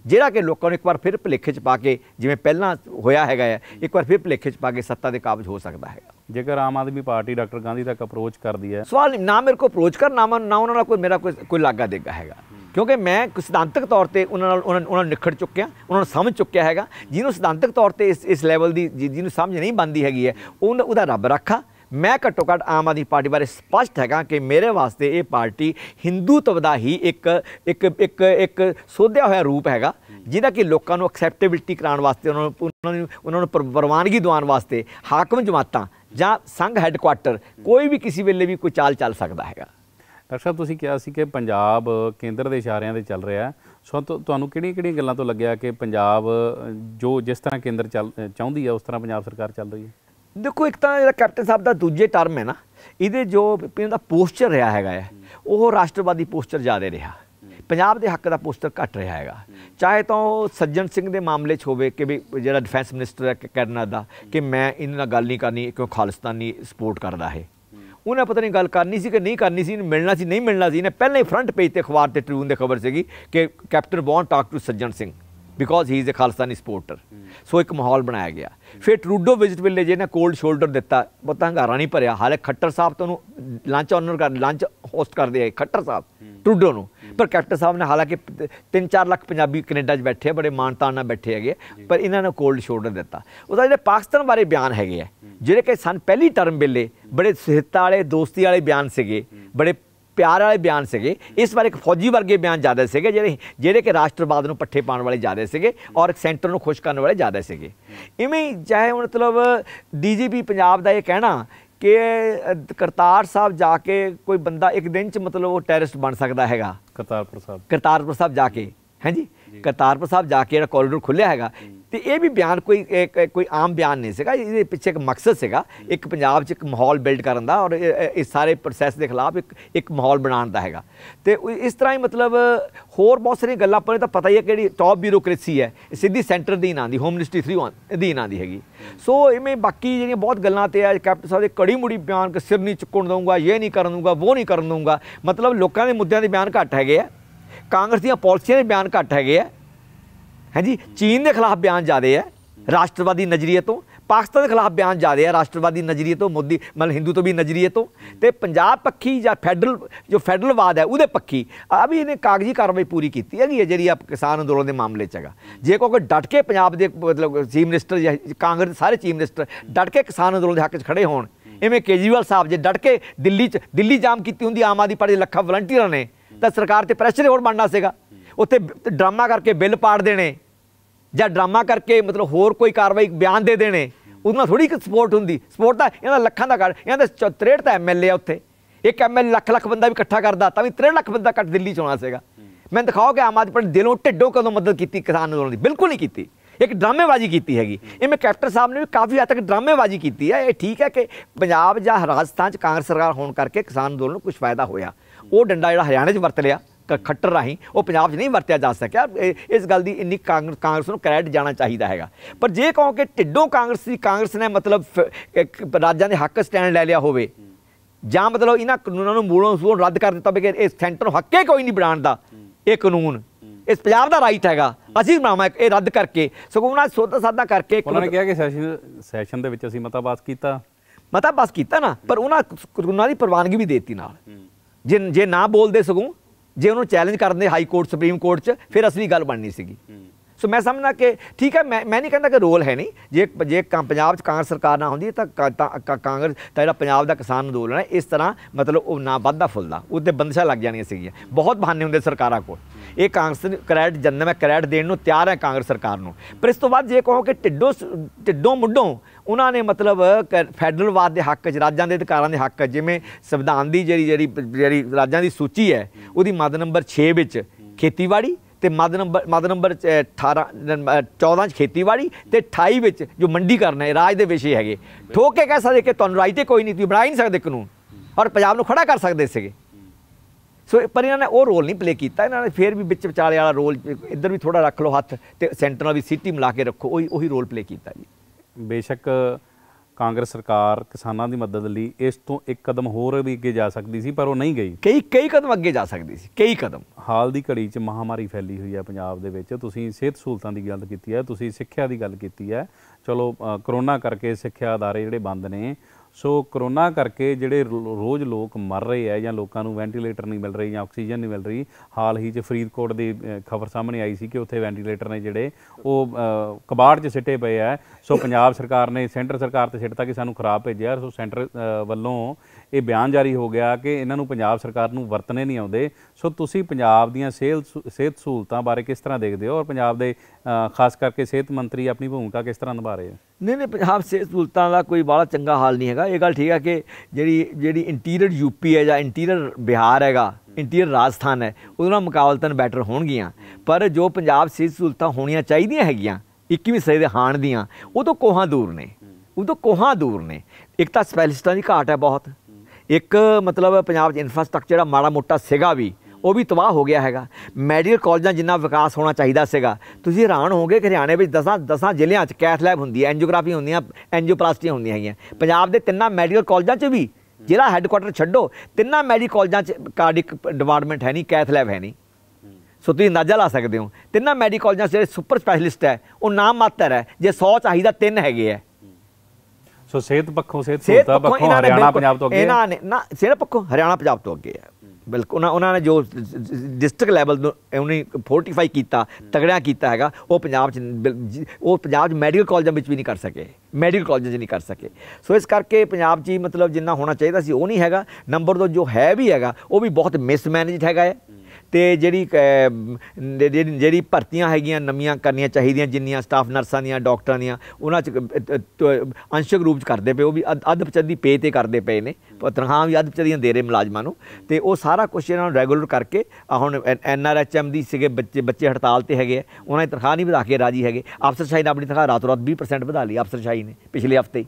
ਜਿਹੜਾ ਕਿ ਲੋਕਾਂ ਨੂੰ ਇੱਕ ਵਾਰ ਫਿਰ ਭਲੇਖੇ 'ਚ ਪਾ ਕੇ ਜਿਵੇਂ ਪਹਿਲਾਂ ਹੋਇਆ ਹੈਗਾ ਹੈ ਇੱਕ ਵਾਰ ਫਿਰ ਭਲੇਖੇ 'ਚ ਪਾ ਕੇ ਸੱਤਾ ਦੇ ਕਾਬਜ ਹੋ ਸਕਦਾ ਹੈ ਜੇਕਰ ਆਮ ਆਦਮੀ ਪਾਰਟੀ ਡਾਕਟਰ ਗਾਂਧੀ ਤੱਕ ਅਪਰੋਚ ਕਰਦੀ ਹੈ ਸਵਾਲ ਨਾ ਮੇਰੇ ਕੋ ਅਪਰੋਚ ਕਰ ਨਾ ਨਾ ਉਹਨਾਂ ਨਾਲ ਕੋਈ ਮੇਰਾ ਕੋਈ ਕੋਈ ਲਾਗਾ ਦੇਗਾ ਹੈਗਾ ਕਿਉਂਕਿ ਮੈਂ ਸਿਧਾਂਤਕ ਤੌਰ ਤੇ ਉਹਨਾਂ ਨਾਲ ਉਹਨਾਂ ਨੂੰ ਨਿਖੜ ਚੁੱਕਿਆ ਉਹਨਾਂ ਨੂੰ ਸਮਝ ਚੁੱਕਿਆ ਹੈਗਾ ਜਿਹਨੂੰ ਸਿਧਾਂਤਕ ਤੌਰ ਤੇ ਇਸ ਇਸ ਲੈਵਲ ਦੀ ਜਿਹਨੂੰ ਸਮਝ ਨਹੀਂ ਬੰਦੀ ਹੈਗੀ ਹੈ ਉਹਦਾ ਰੱਬ ਰੱਖਾ ਮੈਂ ਘੱਟੋ ਘੱਟ ਆਮ ਆਦਮੀ ਪਾਰਟੀ ਬਾਰੇ ਸਪਸ਼ਟ ਹੈਗਾ ਕਿ ਮੇਰੇ ਵਾਸਤੇ ਇਹ ਪਾਰਟੀ ਹਿੰਦੂਤਵ ਦਾ ਹੀ ਇੱਕ ਇੱਕ ਇੱਕ ਇੱਕ ਸੋਧਿਆ ਹੋਇਆ ਰੂਪ ਹੈਗਾ ਜਿਹਦਾ ਕਿ ਲੋਕਾਂ ਨੂੰ ਐਕਸੈਪਟੇਬਿਲਟੀ ਕਰਾਉਣ ਵਾਸਤੇ ਉਹਨਾਂ ਨੂੰ ਉਹਨਾਂ ਨੂੰ ਪਰਵਾਨਗੀ ਦਿਵਾਉਣ ਵਾਸਤੇ ਹਾਕਮ ਜਮਾਤਾਂ ਜਾਂ ਸੰਘ ਹੈੱਡਕੁਆਟਰ ਕੋਈ ਵੀ ਕਿਸੇ ਵੇਲੇ ਵੀ ਕੋਈ ਚਾਲ ਚੱਲ ਸਕਦਾ ਹੈਗਾ ਡਾਕਟਰ ਸਾਹਿਬ ਤੁਸੀਂ ਕਿਹਾ ਸੀ ਕਿ ਪੰਜਾਬ ਕੇਂਦਰ ਦੇ ਇਸ਼ਾਰਿਆਂ ਤੇ ਚੱਲ ਰਿਹਾ ਸੋ ਤੁਹਾਨੂੰ ਕਿਹੜੀਆਂ-ਕਿਹੜੀਆਂ ਗੱਲਾਂ ਤੋਂ ਲੱਗਿਆ ਕਿ ਪੰਜਾਬ ਜੋ ਜਿਸ ਤਰ੍ਹਾਂ ਕੇਂਦਰ ਚਾਹੁੰਦੀ ਹੈ ਉਸ ਤਰ੍ਹਾਂ ਪੰਜਾਬ ਸਰਕਾਰ ਚੱਲ ਰਹੀ ਹੈ ਦੇਖੋ ਇੱਕ ਤਾਂ ਜਿਹੜਾ ਕੈਪਟਨ ਸਾਹਿਬ ਦਾ ਦੂਜੇ ਟਰਮ ਹੈ ਨਾ ਇਹਦੇ ਜੋ ਇਹਨਾਂ ਦਾ ਪੋਸਚਰ ਰਿਹਾ ਹੈਗਾ ਉਹ ਰਾਸ਼ਟਰਵਾਦੀ ਪੋਸਚਰ ਜ਼ਿਆਦਾ ਰਿਹਾ ਪੰਜਾਬ ਦੇ ਹੱਕ ਦਾ ਪੋਸਟਰ ਘਟ ਰਿਹਾ ਹੈਗਾ ਚਾਹੇ ਤਾਂ ਸੱਜਣ ਸਿੰਘ ਦੇ ਮਾਮਲੇ 'ਚ ਹੋਵੇ ਕਿ ਵੀ ਜਿਹੜਾ ਡਿਫੈਂਸ ਮਿਨਿਸਟਰ ਹੈ ਕੈਨੇਡਾ ਦਾ ਕਿ ਮੈਂ ਇਹਨਾਂ ਨਾਲ ਗੱਲ ਨਹੀਂ ਕਰਨੀ ਕਿਉਂ ਖਾਲਿਸਤਾਨੀ ਸਪੋਰਟ ਕਰਦਾ ਹੈ ਉਹਨੇ ਪਤਾ ਨਹੀਂ ਗੱਲ ਕਰਨੀ ਸੀ ਕਿ ਨਹੀਂ ਕਰਨੀ ਸੀ ਮਿਲਣਾ ਸੀ ਨਹੀਂ ਮਿਲਣਾ ਸੀ ਇਹਨੇ ਪਹਿਲਾਂ ਹੀ ਫਰੰਟ ਪੇਜ ਤੇ ਅਖਬਾਰ ਤੇ ਟ੍ਰਿਬਿਊਨ ਦੇ ਖਬਰ ਸੀਗੀ ਕਿ ਕੈਪਟਨ ਬੌਨ talk to Sajjan Singh because he is a Khalistani supporter so ਇੱਕ ਮਾਹੌਲ ਬਣਾਇਆ ਗਿਆ ਫਿਰ ਟਰੂਡੋ ਵਿਜ਼ਿਟ ਵੇਲੇ ਜੇ ਨਾ ਕੋਲਡ ਸ਼ੋਲਡਰ ਦਿੱਤਾ ਬਤਾਂ ਹੰਗਾਰਾ ਨਹੀਂ ਭਰਿਆ ਹਾਲੇ ਖੱਟਰ ਸਾਹਿਬ ਤੁਹਾਨੂੰ ਲੰਚ ਆਨਰ ਕਰ ਲੰਚ ਹੋਸਟ ਕਰਦੇ ਆ ਖੱਟਰ ਸਾਹਿਬ ਟਰੂਡੋ ਨੂੰ ਪਰ ਕੈਪਟਨ ਸਾਹਿਬ ਨੇ ਹਾਲਾਂਕਿ 3-4 ਲੱਖ ਪੰਜਾਬੀ ਕੈਨੇਡਾ 'ਚ ਬੈਠੇ ਆ ਬੜੇ ਮਾਨਤਾਨ ਨਾਲ ਬੈਠੇ ਹੈਗੇ ਪਰ ਇਹਨਾਂ ਨੇ ਕੋਲਡ ਸ਼ੋਲਡਰ ਦਿੱਤਾ ਉਹਦਾ ਜਿਹੜੇ ਪਾਕਿਸਤਾਨ ਬਾਰੇ ਬਿਆਨ ਹੈਗੇ ਆ ਜਿਹੜੇ ਕਿ ਸਨ ਪਹਿਲੀ ਟਰਮ ਵੇਲੇ ਬੜੇ ਸਿਹਤ ਵਾਲੇ ਦੋਸਤੀ ਵਾਲੇ ਬਿਆਨ ਸੀਗੇ ਬੜੇ ਪਿਆਰ ਵਾਲੇ ਬਿਆਨ ਸੀਗੇ ਇਸ ਵਾਰ ਇੱਕ ਫੌਜੀ ਵਰਗੇ ਬਿਆਨ ਜ਼ਿਆਦਾ ਸੀਗੇ ਜਿਹੜੇ ਜਿਹੜੇ ਕਿ ਰਾਸ਼ਟਰਵਾਦ ਨੂੰ ਪੱਠੇ ਪਾਉਣ ਵਾਲੇ ਜ਼ਿਆਦਾ ਸੀਗੇ ਔਰ ਸੈਂਟਰ ਨੂੰ ਖੁਸ਼ ਕਰਨ ਵਾਲੇ ਜ਼ਿਆਦਾ ਸੀਗੇ ਇਵੇਂ ਚਾਹੇ ਮਤਲਬ ਡੀਜੀਪੀ ਪੰਜਾਬ ਦਾ ਇਹ ਕਹਿਣਾ ਕਿ ਕਰਤਾਰ ਸਾਹਿਬ ਜਾ ਕੇ ਕੋਈ ਬੰਦਾ ਇੱਕ ਦਿਨ ਚ ਮਤਲਬ ਉਹ ਟੈਰਰਿਸਟ ਬਣ ਸਕਦਾ ਹੈਗਾ ਕਰਤਾਰਪੁਰ ਸਾਹਿਬ ਕਰਤਾਰਪੁਰ ਸਾਹਿਬ ਜਾ ਕੇ ਹਾਂਜੀ ਕਰਤਾਰਪੁਰ ਸਾਹਿਬ ਜਾ ਕੇ ਜਿਹੜਾ ਕੋਰੀਡੋਰ ਖੁੱਲਿਆ ਹੈਗਾ ਤੇ ਇਹ ਵੀ ਬਿਆਨ ਕੋਈ ਕੋਈ ਆਮ ਬਿਆਨ ਨਹੀਂ ਸੀਗਾ ਇਹਦੇ ਪਿੱਛੇ ਇੱਕ ਮਕਸਦ ਸੀਗਾ ਇੱਕ ਪੰਜਾਬ 'ਚ ਇੱਕ ਮਾਹੌਲ ਬਿਲਡ ਕਰਨ ਦਾ ਔਰ ਇਸ ਸਾਰੇ ਪ੍ਰੋਸੈਸ ਦੇ ਖਿਲਾਫ ਇੱਕ ਇੱਕ ਮਾਹੌਲ ਬਣਾਉਣ ਦਾ ਹੈਗਾ ਤੇ ਇਸ ਤਰ੍ਹਾਂ ਹੀ ਮਤਲਬ ਹੋਰ ਬਹੁਤ ਸਾਰੀਆਂ ਗੱਲਾਂ ਪਰ ਤਾਂ ਪਤਾ ਹੀ ਹੈ ਕਿਹੜੀ ਟੌਪ ਬਿਊਰੋਕ੍ਰੇਸੀ ਹੈ ਸਿੱਧੀ ਸੈਂਟਰ ਦੀ ਨਾਂ ਦੀ ਹੋਮ ਮਿਨਿਸਟਰੀ 3 ਦੀ ਨਾਂ ਦੀ ਹੈਗੀ ਸੋ ਇਵੇਂ ਬਾਕੀ ਜਿਹੜੀਆਂ ਬਹੁਤ ਗੱਲਾਂ ਤੇ ਆ ਕੈਪਟਨ ਸਾਹਿਬ ਦੇ ਕੜੀ ਮੁੜੀ ਬਿਆਨ ਕਿ ਸਿਰ ਨਹੀਂ ਚੁੱਕਣ ਦਊਂਗਾ ਇਹ ਨਹੀਂ ਕਰਨ ਦਊਂਗਾ ਉਹ ਨਹੀਂ ਕਰਨ ਦਊਂਗਾ ਮਤਲਬ ਲੋਕਾਂ ਦੇ ਮੁੱਦਿਆਂ ਦੇ ਬਿਆਨ ਘੱਟ ਹੈਗੇ ਆ ਕਾਂਗਰਸ ਦੀਆਂ ਪਾਲਿਸੀਆਂ ਦੇ ਬਿਆਨ ਘੱਟ ਹੈਗੇ ਆ ਹਾਂਜੀ ਚੀਨ ਦੇ ਖਿਲਾਫ ਬਿਆਨ ਜ਼ਿਆਦੇ ਆ ਰਾਸ਼ਟਰਵਾਦੀ ਨਜ਼ਰੀਏ ਤੋਂ ਪਾਕਿਸਤਾਨ ਦੇ ਖਿਲਾਫ ਬਿਆਨ ਜ਼ਿਆਦੇ ਆ ਰਾਸ਼ਟਰਵਾਦੀ ਨਜ਼ਰੀਏ ਤੋਂ ਮੋਦੀ ਮਤਲਬ ਹਿੰਦੂ ਤੋਂ ਵੀ ਨਜ਼ਰੀਏ ਤੋਂ ਤੇ ਪੰਜਾਬ ਪੱਖੀ ਜਾਂ ਫੈਡਰਲ ਜੋ ਫੈਡਰਲਵਾਦ ਹੈ ਉਹਦੇ ਪੱਖੀ ਆ ਵੀ ਇਹਨੇ ਕਾਗਜ਼ੀ ਕਾਰਵਾਈ ਪੂਰੀ ਕੀਤੀ ਹੈਗੀ ਹੈ ਜਿਹੜੀ ਆ ਕਿਸਾਨ ਅੰਦੋਲਨ ਦੇ ਮਾਮਲੇ 'ਚ ਹੈਗਾ ਜੇ ਕੋਈ ਡਟ ਕੇ ਪੰਜਾਬ ਦੇ ਮਤਲਬ ਚੀਫ ਮਿਨਿਸਟਰ ਜਾਂ ਕਾਂਗਰਸ ਦੇ ਸਾਰੇ ਚੀਫ ਮਿਨਿਸਟਰ ਡਟ ਕੇ ਕਿਸਾਨ ਅੰਦੋਲਨ ਦੇ ਹੱਕ 'ਚ ਖੜੇ ਹੋਣ ਇਵੇਂ ਕੇਜੀਵਾਲ ਸਾਹਿਬ ਜੇ ਡਟ ਕੇ ਦਿੱਲੀ 'ਚ ਦਿੱਲੀ ਜਾਮ ਕੀਤੀ ਹੁੰਦੀ ਆਮ ਆਦੀ ਪਾਰਟੀ ਦੇ ਲੱਖਾਂ ਵਲੰਟੀਅਰਾਂ ਨੇ ਤਾਂ ਸਰਕਾਰ ਤੇ ਪ੍ਰੈਸ਼ਰ ਹੋਰ ਬਣਨਾ ਸੀਗਾ ਉੱਥੇ ਡਰਾਮਾ ਕਰਕੇ ਬਿੱਲ ਪਾੜ ਦੇਣੇ ਜਾਂ ਡਰਾਮਾ ਕਰਕੇ ਮਤਲਬ ਹੋਰ ਕੋਈ ਕਾਰਵਾਈ ਬਿਆਨ ਦੇ ਦੇਣੇ ਉਹਨਾਂ ਨੂੰ ਥੋੜੀ ਕਿ ਸਪੋਰਟ ਹੁੰਦੀ ਸਪੋਰਟ ਤਾਂ ਇਹਨਾਂ ਲੱਖਾਂ ਦਾ ਕਾਰਡ ਇਹਨਾਂ ਦਾ 63 ਤਾਂ ਐਮਐਲਏ ਆ ਉੱਥੇ ਇੱਕ ਐਮਐਲਏ ਲੱਖ ਲੱਖ ਬੰਦਾ ਵੀ ਇਕੱਠਾ ਕਰਦਾ ਤਾਂ ਵੀ 63 ਲੱਖ ਬੰਦਾ ਕੱਟ ਦਿੱਲੀ ਚ ਆਉਣਾ ਸੀਗਾ ਮੈਂ ਦਿਖਾਓ ਕਿ ਆਮ ਆਦਮੀ ਪਾਰਟੀ ਦਿਲੋਂ ਢਿੱਡੋਂ ਕਦੋਂ ਮਦਦ ਕੀਤੀ ਕਿਸਾਨ ਅੰਦੋਲਨ ਦੀ ਬਿਲਕੁਲ ਨਹੀਂ ਕੀਤੀ ਇੱਕ ਡਰਾਮੇਬਾਜ਼ੀ ਕੀਤੀ ਹੈਗੀ ਇਹ ਮੈਂ ਕੈਪਟਨ ਸਾਹਿਬ ਨੇ ਵੀ ਕਾਫੀ ਹੱਦ ਤੱਕ ਡਰਾਮੇਬਾਜ਼ੀ ਕੀਤੀ ਹੈ ਇਹ ਠੀਕ ਹੈ ਕਿ ਪੰਜਾਬ ਜਾਂ ਰਾਜਸਥਾਨ ਚ ਕਾਂਗਰਸ ਸਰਕਾਰ ਹੋਣ ਕਰਕੇ ਕਿਸਾਨ ਅੰਦੋਲਨ ਨੂੰ ਕੁਝ ਫਾਇਦਾ ਹੋਇਆ ਉਹ ਡੰਡਾ ਜਿਹੜਾ ਹਰਿਆਣਾ 'ਚ ਵਰਤ ਲਿਆ ਖੱਟਰ ਰਾਹੀਂ ਉਹ ਪੰਜਾਬ 'ਚ ਨਹੀਂ ਵਰਤਿਆ ਜਾ ਸਕਿਆ ਇਸ ਗੱਲ ਦੀ ਇੰਨੀ ਕਾਂਗਰਸ ਨੂੰ ਕ੍ਰੈਡਿਟ ਜਾਣਾ ਚਾਹੀਦਾ ਹੈਗਾ ਪਰ ਜੇ ਕਹੋ ਕਿ ਢਿੱਡੋਂ ਦੀ ਕਾਂਗਰਸ ਨੇ ਮਤਲਬ ਰਾਜਾਂ ਦੇ ਹੱਕ ਸਟੈਂਡ ਲੈ ਲਿਆ ਹੋਵੇ ਜਾਂ ਮਤਲਬ ਇਹਨਾਂ ਕਾਨੂੰਨਾਂ ਨੂੰ ਮੂਲੋਂ ਸੂਲੋਂ ਰੱਦ ਕਰ ਦਿੱਤਾ ਕਿ ਇਹ ਸੈਂਟਰ ਨੂੰ ਹੱਕੇ ਕੋਈ ਨਹੀਂ ਬਣਾਉਣ ਦਾ ਇਹ ਕਾਨੂੰਨ ਇਸ ਪੰਜਾਬ ਦਾ ਰਾਈਟ ਹੈਗਾ ਅਸੀਂ ਬਣਾਵਾ ਇਹ ਰੱਦ ਕਰਕੇ ਸਗੋਂ ਉਹਨਾਂ ਸੋਧਾ ਸਾਧਾ ਕਰਕੇ ਉਹਨਾਂ ਨੇ ਕਿਹਾ ਕਿ ਸੈਸ਼ਨ ਸੈਸ਼ਨ ਦੇ ਵਿੱਚ ਅਸੀਂ ਮਤਾ ਪਾਸ ਕੀਤਾ ਮਤਾ ਪਾਸ ਕੀਤਾ ਨਾ ਪਰ ਉਹਨਾਂ ਕਾਨੂੰਨਾਂ ਦੀ ਪ੍ਰਵਾਨਗੀ ਵੀ ਦੇ ਦਿੱਤੀ ਨਾਲ ਜੇ ਜੇ ਨਾ ਬੋਲਦੇ ਸਗੋਂ ਜੇ ਉਹਨੂੰ ਚੈਲੰਜ ਕਰਦੇ ਹਾਈ ਕੋਰਟ ਸੁਪਰੀਮ ਕੋਰਟ 'ਚ ਫਿਰ ਅਸਲੀ ਗੱਲ ਬਣਨੀ ਸੀਗੀ ਸੋ ਮੈਂ ਸਮਝਣਾ ਕਿ ਠੀਕ ਹੈ ਮੈਂ ਮੈਂ ਨਹੀਂ ਕਹਿੰਦਾ ਕਿ ਰੋਲ ਹੈ ਨਹੀਂ ਜੇ ਜੇ ਪੰਜਾਬ 'ਚ ਕਾਂਗਰਸ ਸਰਕਾਰ ਨਾ ਹੁੰਦੀ ਤਾਂ ਕਾਂਗਰਸ ਤਾਂ ਜਿਹੜਾ ਪੰਜਾਬ ਦਾ ਕਿਸਾਨ ਅੰਦੋਲਨ ਹੈ ਇਸ ਤਰ੍ਹਾਂ ਮਤਲਬ ਉਹ ਨਾ ਵੱਧਦਾ ਫੁੱਲਦਾ ਉੱਤੇ ਬੰਦਸ਼ਾ ਲੱਗ ਜਾਣੀਆਂ ਸੀਗੀਆਂ ਬਹੁਤ ਬਹਾਨੇ ਹੁੰਦੇ ਸਰਕਾਰਾਂ ਕੋਲ ਇਹ ਕਾਂਗਰਸ ਕ੍ਰੈਡਿਟ ਜਨਮ ਹੈ ਕ੍ਰੈਡਿਟ ਦੇਣ ਨੂੰ ਤਿਆਰ ਹੈ ਕਾਂਗਰਸ ਸਰਕਾਰ ਨੂੰ ਪਰ ਇਸ ਤੋਂ ਬਾਅਦ ਜੇ ਕਹੋ ਕਿ ਟਿੱਡੋ ਟਿੱਡੋ ਮੁੱਢੋਂ ਉਹਨਾਂ ਨੇ ਮਤਲਬ ਫੈਡਰਲਵਾਦ ਦੇ ਹੱਕ 'ਚ ਰਾਜਾਂ ਦੇ ਅਧਿਕਾਰਾਂ ਦੇ ਹੱਕ ਜਿਵੇਂ ਸੰਵਿਧਾਨ ਦੀ ਜਿਹੜੀ ਜਿਹੜੀ ਜਿਹੜੀ ਰਾਜਾਂ ਦੀ ਸੂਚੀ ਹੈ ਉਹਦੀ ਮਦ ਨੰਬਰ 6 ਵਿੱਚ ਖੇਤੀਬਾੜੀ ਤੇ ਮਦ ਨੰਬਰ ਮਦ ਨੰਬਰ 18 14 ਚ ਖੇਤੀਬਾੜੀ ਤੇ 28 ਵਿੱਚ ਜੋ ਮੰਡੀ ਕਰਨਾ ਹੈ ਰਾਜ ਦੇ ਵਿਸ਼ੇ ਹੈਗੇ ਠੋਕ ਕੇ ਕਹਿ ਸਕਦੇ ਕਿ ਤੁਹਾਨੂੰ ਰਾਜ ਤੇ ਕੋਈ ਨਹੀਂ ਤੁਸੀਂ ਬਣਾ ਹੀ ਨਹੀਂ ਸਕਦੇ ਕਾਨੂੰਨ ਔਰ ਪੰਜਾਬ ਨੂੰ ਖੜਾ ਕਰ ਸਕਦੇ ਸੀਗੇ ਸੋ ਪਰ ਇਹਨਾਂ ਨੇ ਉਹ ਰੋਲ ਨਹੀਂ ਪਲੇ ਕੀਤਾ ਇਹਨਾਂ ਨੇ ਫੇਰ ਵੀ ਵਿੱਚ ਵਿਚਾਲੇ ਵਾਲਾ ਰੋਲ ਇੱਧਰ ਵੀ ਥੋੜਾ ਰੱਖ ਲਓ ਹੱਥ ਤੇ ਸੈਂਟਰ ਨਾਲ ਵੀ ਸਿੱਟੀ ਮਿਲਾ ਕੇ ਰੱਖੋ ਉਹੀ ਉਹੀ ਰੋਲ ਪਲੇ ਕੀਤਾ ਜੀ ਬੇਸ਼ੱਕ ਕਾਂਗਰਸ ਸਰਕਾਰ ਕਿਸਾਨਾਂ ਦੀ ਮਦਦ ਲਈ ਇਸ ਤੋਂ ਇੱਕ ਕਦਮ ਹੋਰ ਵੀ ਅੱਗੇ ਜਾ ਸਕਦੀ ਸੀ ਪਰ ਉਹ ਨਹੀਂ ਗਈ ਕਈ ਕਈ ਕਦਮ ਅੱਗੇ ਜਾ ਸਕਦੀ ਸੀ ਕਈ ਕਦਮ ਹਾਲ ਦੀ ਘੜੀ 'ਚ ਮਹਾਮਾਰੀ ਫੈਲੀ ਹੋਈ ਹੈ ਪੰਜਾਬ ਦੇ ਵਿੱਚ ਤੁਸੀਂ ਸਿਹਤ ਸਹੂਲਤਾਂ ਦੀ ਗੱਲ ਕੀਤੀ ਹੈ ਤੁਸੀਂ ਸਿੱਖਿਆ ਦੀ ਗੱਲ ਕੀਤੀ ਹੈ ਚਲੋ ਕਰੋਨਾ ਕਰਕੇ ਸਿੱਖਿਆ ادارے ਜਿਹੜੇ ਬੰਦ ਨੇ ਸੋ ਕਰੋਨਾ ਕਰਕੇ ਜਿਹੜੇ ਰੋਜ਼ ਲੋਕ ਮਰ ਰਹੇ ਆ ਜਾਂ ਲੋਕਾਂ ਨੂੰ ਵੈਂਟੀਲੇਟਰ ਨਹੀਂ ਮਿਲ ਰਹੀ ਜਾਂ ਆਕਸੀਜਨ ਨਹੀਂ ਮਿਲ ਰਹੀ ਹਾਲ ਹੀ 'ਚ ਫਰੀਦਕੋਟ ਦੀ ਖਬਰ ਸਾਹਮਣੇ ਆਈ ਸੀ ਕਿ ਉੱਥੇ ਵੈਂਟੀਲੇਟਰ ਨੇ ਜਿਹੜੇ ਉਹ ਕਬਾੜ 'ਚ ਸਿੱਟੇ ਪਏ ਆ ਸੋ ਪੰਜਾਬ ਸਰਕਾਰ ਨੇ ਸੈਂਟਰ ਸਰਕਾਰ ਤੇ ਸਿੱਟਤਾ ਕਿ ਸਾਨੂੰ ਖਰਾਬ ਭੇਜਿਆ ਸੋ ਸੈਂਟਰ ਵੱਲੋਂ ਇਹ ਬਿਆਨ ਜਾਰੀ ਹੋ ਗਿਆ ਕਿ ਇਹਨਾਂ ਨੂੰ ਪੰਜਾਬ ਸਰਕਾਰ ਨੂੰ ਵਰਤਨੇ ਨਹੀਂ ਆਉਂਦੇ ਸੋ ਤੁਸੀਂ ਪੰਜਾਬ ਦੀਆਂ ਸਿਹਤ ਸਹੂਲਤਾਂ ਬਾਰੇ ਕਿਸ ਤਰ੍ਹਾਂ ਦੇਖਦੇ ਹੋ ਔਰ ਪੰਜਾਬ ਦੇ ਖਾਸ ਕਰਕੇ ਸਿਹਤ ਮੰਤਰੀ ਆਪਣੀ ਭੂਮਿਕਾ ਕਿਸ ਤਰ੍ਹਾਂ ਨਿਭਾ ਰਹੇ ਹੈ ਨਹੀਂ ਨਹੀਂ ਪੰਜਾਬ ਸਿਹਤ ਸਹੂਲਤਾਂ ਦਾ ਕੋਈ ਬੜਾ ਚੰਗਾ ਹਾਲ ਨਹੀਂ ਹੈਗਾ ਇਹ ਗੱਲ ਠੀਕ ਹੈ ਕਿ ਜਿਹੜੀ ਜਿਹੜੀ ਇੰਟੀਰੀਅਰ ਯੂਪੀ ਹੈ ਜਾਂ ਇੰਟੀਰੀਅਰ ਬਿਹਾਰ ਹੈਗਾ ਇੰਟੀਰੀਅਰ ਰਾਜਸਥਾਨ ਹੈ ਉਹਦੇ ਨਾਲ ਮੁਕਾਬਲਤਨ ਬੈਟਰ ਹੋਣਗੀਆਂ ਪਰ ਜੋ ਪੰਜਾਬ ਸਿਹਤ ਸਹੂਲਤਾਂ ਹੋਣੀਆਂ ਚਾਹੀਦੀਆਂ ਹੈਗੀਆਂ 21ਵੀਂ ਸਦੀ ਦੇ ਹਾਣ ਦੀਆਂ ਉਹ ਤੋਂ ਕੋਹਾਂ ਦੂਰ ਨੇ ਉਹ ਤੋਂ ਕੋਹਾਂ ਦੂਰ ਨੇ ਇੱਕ ਤਾਂ ਸਪੈਸ਼ਲਿਸਟਾਂ ਦੀ ਘਾਟ ਹੈ ਬਹੁਤ ਇੱਕ ਮਤਲਬ ਪੰਜਾਬ 'ਚ ਇਨਫਰਾਸਟ੍ਰਕਚਰ ਜਿਹੜਾ ਮਾੜਾ ਮੋਟਾ ਸਿਗਾ ਵੀ ਉਹ ਵੀ ਤਬਾਹ ਹੋ ਗਿਆ ਹੈਗਾ ਮੈਡੀਕਲ ਕਾਲਜਾਂ ਜਿੰਨਾ ਵਿਕਾਸ ਹੋਣਾ ਚਾਹੀਦਾ ਸੀਗਾ ਤੁਸੀਂ ਹੈਰਾਨ ਹੋਗੇ ਕਿ ਹਰਿਆਣੇ ਵਿੱਚ ਦਸਾਂ ਦਸਾਂ ਜ਼ਿਲ੍ਹਿਆਂ 'ਚ ਕੈਥ ਲੈਬ ਹੁੰਦੀ ਹੈ ਐਂਜੀਓਗ੍ਰਾਫੀ ਹੁੰਦੀਆਂ ਐਂਜੀਓਪਲਾਸਟੀਆਂ ਹੁੰਦੀਆਂ ਹੈਗੀਆਂ ਪੰਜਾਬ ਦੇ ਤਿੰਨਾਂ ਮੈਡੀਕਲ ਕਾਲਜਾਂ 'ਚ ਵੀ ਜ਼ਿਲ੍ਹਾ ਹੈੱਡਕੁਆਟਰ ਛੱਡੋ ਤਿੰਨਾਂ ਮੈਡੀਕਲ ਕਾਲਜਾਂ 'ਚ ਕਾਰਡਿਕ ਡਿਪਾਰਟਮੈਂਟ ਹੈ ਨਹੀਂ ਕੈਥ ਲੈਬ ਹੈ ਨਹੀਂ ਸੋ ਤੁਸੀਂ ਅੰਦਾਜ਼ਾ ਲਾ ਸਕਦੇ ਹੋ ਤਿੰਨਾਂ ਮੈਡੀਕਲ ਕਾਲਜਾਂ 'ਚ ਜਿਹੜੇ ਸੁਪਰ ਸਪੈਸ਼ਲਿਸਟ ਹੈ ਉਹ ਨਾਮ ਮਾਤਰ ਹੈ ਜੇ 100 ਚਾਹੀਦਾ ਤਿੰਨ ਹੈਗੇ ਆ ਸੋ ਸਿਹਤ ਪੱਖੋਂ ਸਿਹਤ ਸੁਵਿਧਾ ਪੱਖੋਂ ਹਰਿਆਣਾ ਪੰਜਾਬ ਤੋਂ ਅੱਗੇ ਇਹਨਾਂ ਨੇ ਨਾ ਸਿਹਤ ਪੱਖੋਂ ਹਰਿਆਣਾ ਪੰਜਾਬ ਤੋਂ ਅੱਗੇ ਹੈ ਬਿਲਕੁਲ ਉਹਨਾਂ ਉਹਨਾਂ ਨੇ ਜੋ ਡਿਸਟ੍ਰਿਕਟ ਲੈਵਲ ਨੂੰ ਉਹਨੇ ਫੋਰਟੀਫਾਈ ਕੀਤਾ ਤਗੜਿਆ ਕੀਤਾ ਹੈਗਾ ਉਹ ਪੰਜਾਬ ਚ ਉਹ ਪੰਜਾਬ ਚ ਮੈਡੀਕਲ ਕਾਲਜਾਂ ਵਿੱਚ ਵੀ ਨਹੀਂ ਕਰ ਸਕੇ ਮੈਡੀਕਲ ਕਾਲਜਾਂ 'ਚ ਨਹੀਂ ਕਰ ਸਕੇ ਸੋ ਇਸ ਕਰਕੇ ਪੰਜਾਬ 'ਚ ਮਤਲਬ ਜਿੰਨਾ ਹੋਣਾ ਚਾਹੀਦਾ ਸੀ ਉਹ ਨਹੀਂ ਹੈਗਾ ਨੰਬਰ ਦੋ ਜੋ ਹੈ ਵੀ ਹੈਗਾ ਉਹ ਵੀ ਬਹੁਤ ਮਿਸਮੈਨੇਜਡ ਹੈਗਾ ਹੈ ਤੇ ਜਿਹੜੀ ਜਿਹੜੀ ਭਰਤੀਆਂ ਹੈਗੀਆਂ ਨਵੀਆਂ ਕਰਨੀਆਂ ਚਾਹੀਦੀਆਂ ਜਿੰਨੀਆਂ ਸਟਾਫ ਨਰਸਾਂ ਦੀਆਂ ਡਾਕਟਰਾਂ ਦੀਆਂ ਉਹਨਾਂ ਚ ਅੰਸ਼ਕ ਰੂਪ ਚ ਕਰਦੇ ਪਏ ਉਹ ਵੀ ਅੱਧ ਪਚਦੀ ਪੇ ਤੇ ਕਰਦੇ ਪਏ ਨੇ ਤਨਖਾਹ ਵੀ ਅੱਧ ਪਚੱਦੀਆਂ ਦੇ ਰਹੇ ਮੁਲਾਜ਼ਮਾਂ ਨੂੰ ਤੇ ਉਹ ਸਾਰਾ ਕੁਝ ਇਹਨਾਂ ਨੂੰ ਰੈਗੂਲਰ ਕਰਕੇ ਹੁਣ ਐਨ ਆਰ ਐਚ ਐਮ ਦੀ ਸੀਗੇ ਬੱਚੇ ਬੱਚੇ ਹੜਤਾਲ ਤੇ ਹੈਗੇ ਉਹਨਾਂ ਦੀ ਤਨਖਾਹ ਨਹੀਂ ਵਧਾ ਕੇ ਰਾਜੀ ਹੈਗੇ ਅਫਸਰ ਸ਼ਾਹੀ ਨੇ ਆਪਣੀ ਤਨਖਾਹ ਰਾਤੋ ਰਾਤ 20% ਵਧਾ ਲਈ ਅਫਸਰ ਸ਼ਾਹੀ ਨੇ ਪਿਛਲੇ ਹਫਤੇ ਹੀ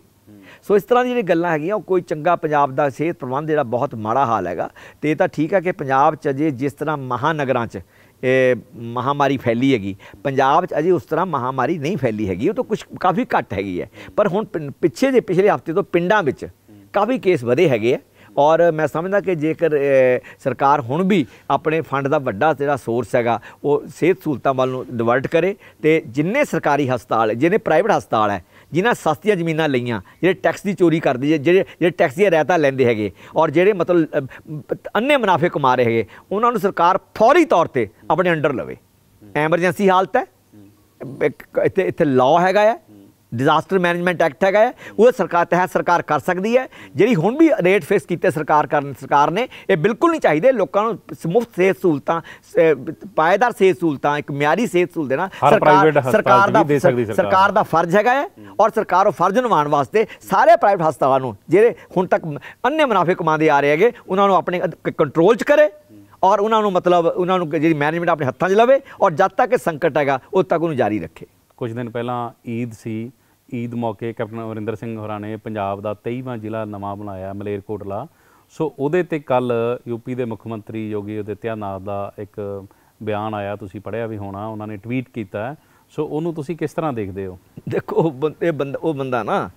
ਸੋ ਇਸ ਤਰ੍ਹਾਂ ਦੀ ਜਿਹੜੀ ਗੱਲਾਂ ਹੈਗੀਆਂ ਉਹ ਕੋਈ ਚੰਗਾ ਪੰਜਾਬ ਦਾ ਸਿਹਤ ਪ੍ਰਬੰਧ ਜਿਹੜਾ ਬਹੁਤ ਮਾੜਾ ਹਾਲ ਹੈਗਾ ਤੇ ਇਹ ਤਾਂ ਠੀਕ ਹੈ ਕਿ ਪੰਜਾਬ 'ਚ ਅਜੇ ਜਿਸ ਤਰ੍ਹਾਂ ਮਹਾਨਗਰਾਂ 'ਚ ਇਹ ਮਹਾਮਾਰੀ ਫੈਲੀ ਹੈਗੀ ਪੰਜਾਬ 'ਚ ਅਜੇ ਉਸ ਤਰ੍ਹਾਂ ਮਹਾਮਾਰੀ ਨਹੀਂ ਫੈਲੀ ਹੈਗੀ ਉਹ ਤਾਂ ਕੁਝ ਕਾਫੀ ਘੱਟ ਹੈਗੀ ਹੈ ਪਰ ਹੁਣ ਪਿੱਛੇ ਦੇ ਪਿਛਲੇ ਹਫਤੇ ਤੋਂ ਪਿੰਡਾਂ ਵਿੱਚ ਕਾਫੀ ਕੇਸ ਵਧੇ ਹੈਗੇ ਆ ਔਰ ਮੈਂ ਸਮਝਦਾ ਕਿ ਜੇਕਰ ਸਰਕਾਰ ਹੁਣ ਵੀ ਆਪਣੇ ਫੰਡ ਦਾ ਵੱਡਾ ਜਿਹੜਾ ਸੋਰਸ ਹੈਗਾ ਉਹ ਸਿਹਤ ਸਹੂਲਤਾਂ ਵੱਲ ਨੂੰ ਡਿਵਰਟ ਕਰੇ ਤੇ ਜਿੰਨੇ ਸਰਕਾਰੀ ਹਸਪਤਾਲ ਜਿਹਨੇ ਪ੍ਰਾਈਵੇਟ ਹਸਪਤਾਲ ਹੈ ਜਿਨ੍ਹਾਂ ਸਸਤੀਆਂ ਜ਼ਮੀਨਾਂ ਲਈਆਂ ਜਿਹੜੇ ਟੈਕਸ ਦੀ ਚੋਰੀ ਕਰਦੇ ਜਿਹੜੇ ਜਿਹੜੇ ਟੈਕਸ ਦੀਆਂ ਰਹਿਤਾ ਲੈਂਦੇ ਹੈਗੇ ਔਰ ਜਿਹੜੇ ਮਤਲਬ ਅੰਨੇ ਮੁਨਾਫੇ ਕਮਾ ਰਹੇ ਹੈਗੇ ਉਹਨਾਂ ਨੂੰ ਸਰਕਾਰ ਫੌਰੀ ਤੌਰ ਤੇ ਆਪਣੇ ਅੰਡਰ ਲਵੇ ਐਮਰਜੈਂਸੀ ਹਾਲਤ ਹੈ ਇੱਥੇ ਇੱਥੇ ਲਾਅ ਹੈਗਾ ਹੈ ਡਿਜ਼ਾਸਟਰ ਮੈਨੇਜਮੈਂਟ ਐਕਟ ਹੈਗਾ ਉਹ ਸਰਕਾਰ ਤਹਿਤ ਸਰਕਾਰ ਕਰ ਸਕਦੀ ਹੈ ਜਿਹੜੀ ਹੁਣ ਵੀ ਰੇਟ ਫਿਕਸ ਕੀਤੇ ਸਰਕਾਰ ਕਰਨ ਸਰਕਾਰ ਨੇ ਇਹ ਬਿਲਕੁਲ ਨਹੀਂ ਚਾਹੀਦੇ ਲੋਕਾਂ ਨੂੰ ਮੁਫਤ ਸਿਹਤ ਸਹੂਲਤਾਂ ਪਾਇਦਾਰ ਸਿਹਤ ਸਹੂਲਤਾਂ ਇੱਕ ਮਿਆਰੀ ਸਿਹਤ ਸਹੂਲਤ ਦੇਣਾ ਸਰਕਾਰ ਸਰਕਾਰ ਦਾ ਸਰਕਾਰ ਦਾ ਫਰਜ਼ ਹੈਗਾ ਹੈ ਔਰ ਸਰਕਾਰ ਉਹ ਫਰਜ਼ ਨਿਭਾਉਣ ਵਾਸਤੇ ਸਾਰੇ ਪ੍ਰਾਈਵੇਟ ਹਸਪਤਾਲਾਂ ਨੂੰ ਜਿਹੜੇ ਹੁਣ ਤੱਕ ਅੰਨੇ ਮੁਨਾਫੇ ਕਮਾਉਂਦੇ ਆ ਰਹੇ ਹੈਗੇ ਉਹਨਾਂ ਨੂੰ ਆਪਣੇ ਕੰਟਰੋਲ 'ਚ ਕਰੇ ਔਰ ਉਹਨਾਂ ਨੂੰ ਮਤਲਬ ਉਹਨਾਂ ਨੂੰ ਜਿਹੜੀ ਮੈਨੇਜਮੈਂਟ ਆਪਣੇ ਹੱਥਾਂ 'ਚ ਲਵੇ ਔਰ ਜਦ ਤੱਕ ਇਹ ਸੰਕਟ ਹੈਗਾ ਉਦ ਤੱਕ ਉਹਨੂੰ ਜਾਰੀ ਰੱਖੇ ਕੁਝ ਦਿਨ ਪਹਿਲਾਂ ਈਦ ਸੀ ਈਦ ਮੌਕੇ ਕੈਪਟਨ ਅਮਰਿੰਦਰ ਸਿੰਘ ਹੋਰਾਂ ਨੇ ਪੰਜਾਬ ਦਾ 23ਵਾਂ ਜ਼ਿਲ੍ਹਾ ਨਵਾਂ ਬਣਾਇਆ ਮਲੇਰਕੋਟਲਾ ਸੋ ਉਹਦੇ ਤੇ ਕੱਲ ਯੂਪੀ ਦੇ ਮੁੱਖ ਮੰਤਰੀ ਯੋਗੀ ਆਦਿੱਤਿਆਨਾਥ ਦਾ ਇੱਕ ਬਿਆਨ ਆਇਆ ਤੁਸੀਂ ਪੜਿਆ ਵੀ ਹੋਣਾ ਉਹਨਾਂ ਨੇ ਟਵੀਟ ਕੀਤਾ ਸੋ ਉਹਨੂੰ ਤੁਸੀਂ ਕਿਸ ਤਰ੍ਹਾਂ ਦੇਖਦੇ ਹੋ ਦੇਖੋ ਇਹ ਬੰਦਾ ਉਹ ਬੰਦਾ ਨਾ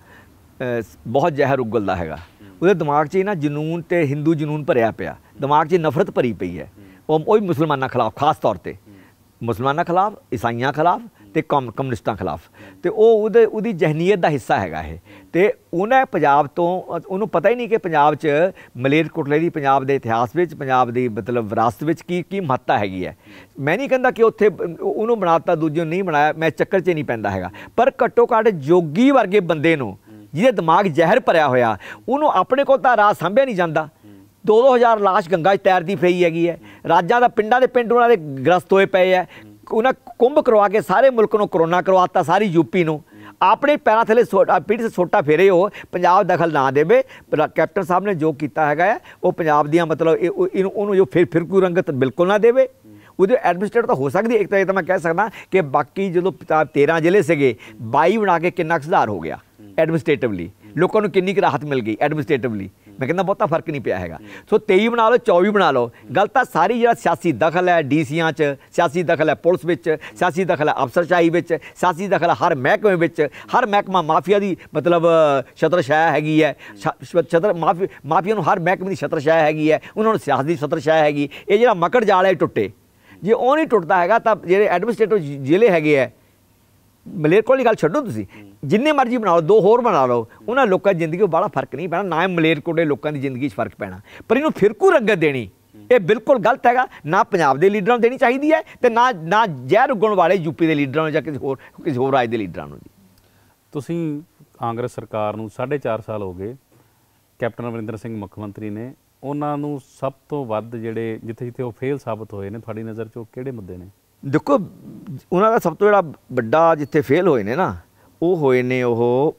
ਬਹੁਤ ਜ਼ਹਿਰ ਉਗਲਦਾ ਹੈਗਾ ਉਹਦੇ ਦਿਮਾਗ 'ਚ ਨਾ ਜਨੂਨ ਤੇ ਹਿੰਦੂ ਜਨੂਨ ਭਰਿਆ ਪਿਆ ਦਿਮਾਗ 'ਚ ਨਫ਼ਰਤ ਭਰੀ ਪਈ ਹੈ ਉਹ ਉਹ ਮੁਸਲਮਾਨਾਂ ਖਿਲਾਫ ਖਾਸ ਤੌਰ ਤੇ ਮੁਸਲਮਾਨਾਂ ਖਿਲਾਫ ਇਸਾਈਆਂ ਖਿਲਾਫ ਤੇ ਕਮ ਕਮਿਊਨਿਸਟਾਂ ਖਿਲਾਫ ਤੇ ਉਹ ਉਹਦੇ ਉਹਦੀ ਜਹਨੀਅਤ ਦਾ ਹਿੱਸਾ ਹੈਗਾ ਇਹ ਤੇ ਉਹਨੇ ਪੰਜਾਬ ਤੋਂ ਉਹਨੂੰ ਪਤਾ ਹੀ ਨਹੀਂ ਕਿ ਪੰਜਾਬ 'ਚ ਮਲੇਰਕੋਟਲੇ ਦੀ ਪੰਜਾਬ ਦੇ ਇਤਿਹਾਸ ਵਿੱਚ ਪੰਜਾਬ ਦੀ ਮਤਲਬ ਵਿਰਾਸਤ ਵਿੱਚ ਕੀ ਕੀ ਮਹੱਤਤਾ ਹੈਗੀ ਹੈ ਮੈਂ ਨਹੀਂ ਕਹਿੰਦਾ ਕਿ ਉੱਥੇ ਉਹਨੂੰ ਬਣਾਤਾ ਦੂਜੇ ਨੂੰ ਨਹੀਂ ਬਣਾਇਆ ਮੈਂ ਚੱਕਰ 'ਚ ਨਹੀਂ ਪੈਂਦਾ ਹੈਗਾ ਪਰ ਘੱਟੋ ਘੱਟ ਜੋਗੀ ਵਰਗੇ ਬੰਦੇ ਨੂੰ ਜਿਹਦੇ ਦਿਮਾਗ ਜ਼ਹਿਰ ਭਰਿਆ ਹੋਇਆ ਉਹਨੂੰ ਆਪਣੇ ਕੋਲ ਤਾਂ ਰਾਜ ਸੰਭਿਆ ਨਹੀਂ ਜਾਂਦਾ 2000 ਲਾਸ਼ ਗੰਗਾ 'ਚ ਤੈਰਦੀ ਫਈ ਹੈਗੀ ਹੈ ਰਾਜਾਂ ਦਾ ਪਿੰਡਾਂ ਦੇ ਪਿੰਡ ਉਹਨਾਂ ਦੇ ਗ੍ਰਸਤ ਹੋਏ ਪਏ ਆ ਉਹਨਾਂ ਕੁੰਭ ਕਰਵਾ ਕੇ ਸਾਰੇ ਮੁਲਕ ਨੂੰ ਕਰੋਨਾ ਕਰਵਾਤਾ ਸਾਰੀ ਯੂਪੀ ਨੂੰ ਆਪਣੇ ਪੈਰਾਂ ਥੱਲੇ ਪੀੜ ਸੇ ਛੋਟਾ ਫੇਰੇ ਹੋ ਪੰਜਾਬ ਦਖਲ ਨਾ ਦੇਵੇ ਕੈਪਟਨ ਸਾਹਿਬ ਨੇ ਜੋ ਕੀਤਾ ਹੈਗਾ ਉਹ ਪੰਜਾਬ ਦੀਆਂ ਮਤਲਬ ਇਹਨੂੰ ਉਹਨੂੰ ਜੋ ਫਿਰ ਫਿਰਕੂ ਰੰਗਤ ਬਿਲਕੁਲ ਨਾ ਦੇਵੇ ਉਹਦੇ ਐਡਮਿਨਿਸਟ੍ਰੇਟਰ ਤਾਂ ਹੋ ਸਕਦੀ ਇੱਕ ਤਾਂ ਮੈਂ ਕਹਿ ਸਕਦਾ ਕਿ ਬਾਕੀ ਜਦੋਂ 13 ਜ਼ਿਲ੍ਹੇ ਸੀਗੇ 22 ਬਣਾ ਕੇ ਕਿੰਨਾ ਸੁਧਾਰ ਹੋ ਗਿਆ ਐਡਮਿਨਿਸਟ੍ਰੇਟਿਵਲੀ ਲੋਕਾਂ ਨੂੰ ਕਿੰਨੀ ਕਿ ਰਾਹਤ ਮਿਲ ਗਈ ਐਡਮਿਨਿਸਟ੍ਰੇਟਿਵਲੀ ਮੈਂ ਕਹਿੰਦਾ ਬਹੁਤਾ ਫਰਕ ਨਹੀਂ ਪਿਆ ਹੈਗਾ ਸੋ 23 ਬਣਾ ਲਓ 24 ਬਣਾ ਲਓ ਗੱਲ ਤਾਂ ਸਾਰੀ ਜਿਹੜਾ ਸਿਆਸੀ ਦਖਲ ਹੈ ਡੀਸੀਆਂ 'ਚ ਸਿਆਸੀ ਦਖਲ ਹੈ ਪੁਲਿਸ ਵਿੱਚ ਸਿਆਸੀ ਦਖਲ ਹੈ ਅਫਸਰਸ਼ਾਹੀ ਵਿੱਚ ਸਿਆਸੀ ਦਖਲ ਹੈ ਹਰ ਮਹਿਕਮੇ ਵਿੱਚ ਹਰ ਮਹਿਕਮਾ ਮਾਫੀਆ ਦੀ ਮਤਲਬ ਛਤਰਛਾਇਆ ਹੈਗੀ ਹੈ ਛਤਰ ਮਾਫੀ ਮਾਫੀਆ ਨੂੰ ਹਰ ਮਹਿਕਮੇ ਦੀ ਛਤਰਛਾਇਆ ਹੈਗੀ ਹੈ ਉਹਨਾਂ ਨੂੰ ਸਿਆਸੀ ਦੀ ਛਤਰਛਾਇਆ ਹੈਗੀ ਇਹ ਜਿਹੜਾ ਮਕੜ ਜਾਲ ਹੈ ਟੁੱਟੇ ਜੇ ਉਹ ਨਹੀਂ ਟੁੱਟਦਾ ਹੈਗਾ ਤਾਂ ਜਿਹੜੇ ਐਡਮਿਨਿਸਟ੍ਰੇਟਿਵ ਜ਼ਿਲ੍ਹੇ ਹੈਗੇ ਆ ਮਲੇਰਕੋਟਲੇ ਗੱਲ ਛੱਡੋ ਤੁਸੀਂ ਜਿੰਨੇ ਮਰਜ਼ੀ ਬਣਾ ਲਓ ਦੋ ਹੋਰ ਬਣਾ ਲਓ ਉਹਨਾਂ ਲੋਕਾਂ ਦੀ ਜ਼ਿੰਦਗੀ ਉਹ ਬੜਾ ਫਰਕ ਨਹੀਂ ਪੈਣਾ ਨਾ ਮਲੇਰਕੋਟਲੇ ਲੋਕਾਂ ਦੀ ਜ਼ਿੰਦਗੀ 'ਚ ਫਰਕ ਪੈਣਾ ਪਰ ਇਹਨੂੰ ਫਿਰਕੂ ਰੰਗਤ ਦੇਣੀ ਇਹ ਬਿਲਕੁਲ ਗਲਤ ਹੈਗਾ ਨਾ ਪੰਜਾਬ ਦੇ ਲੀਡਰਾਂ ਨੂੰ ਦੇਣੀ ਚਾਹੀਦੀ ਹੈ ਤੇ ਨਾ ਨਾ ਜ਼ਹਿਰ ਉਗਣ ਵਾਲੇ ਯੂਪੀ ਦੇ ਲੀਡਰਾਂ ਨੂੰ ਜਾਂ ਕਿਸੇ ਹੋਰ ਕਿਸੇ ਹੋਰ ਰਾਜ ਦੇ ਲੀਡਰਾਂ ਨੂੰ ਤੁਸੀਂ ਕਾਂਗਰਸ ਸਰਕਾਰ ਨੂੰ 4.5 ਸਾਲ ਹੋ ਗਏ ਕੈਪਟਨ ਅਮਰਿੰਦਰ ਸਿੰਘ ਮੁੱਖ ਮੰਤਰੀ ਨੇ ਉਹਨਾਂ ਨੂੰ ਸਭ ਤੋਂ ਵੱਧ ਜਿਹੜੇ ਜਿੱਥੇ ਜਿੱਥੇ ਉਹ ਫੇਲ ਸਾਬਤ ਹੋਏ ਨੇ ਤੁਹਾਡੀ ਨਜ਼ਰ 'ਚ ਉਹ ਕਿਹੜੇ ਮੁੱਦੇ ਨੇ ਦੇਖੋ ਉਹਨਾਂ ਦਾ ਸਭ ਤੋਂ ਜਿਹੜਾ ਵੱਡਾ ਜਿੱਥੇ ਫੇਲ ਹੋਏ ਨੇ ਨਾ ਉਹ ਹੋਏ ਨੇ ਉਹ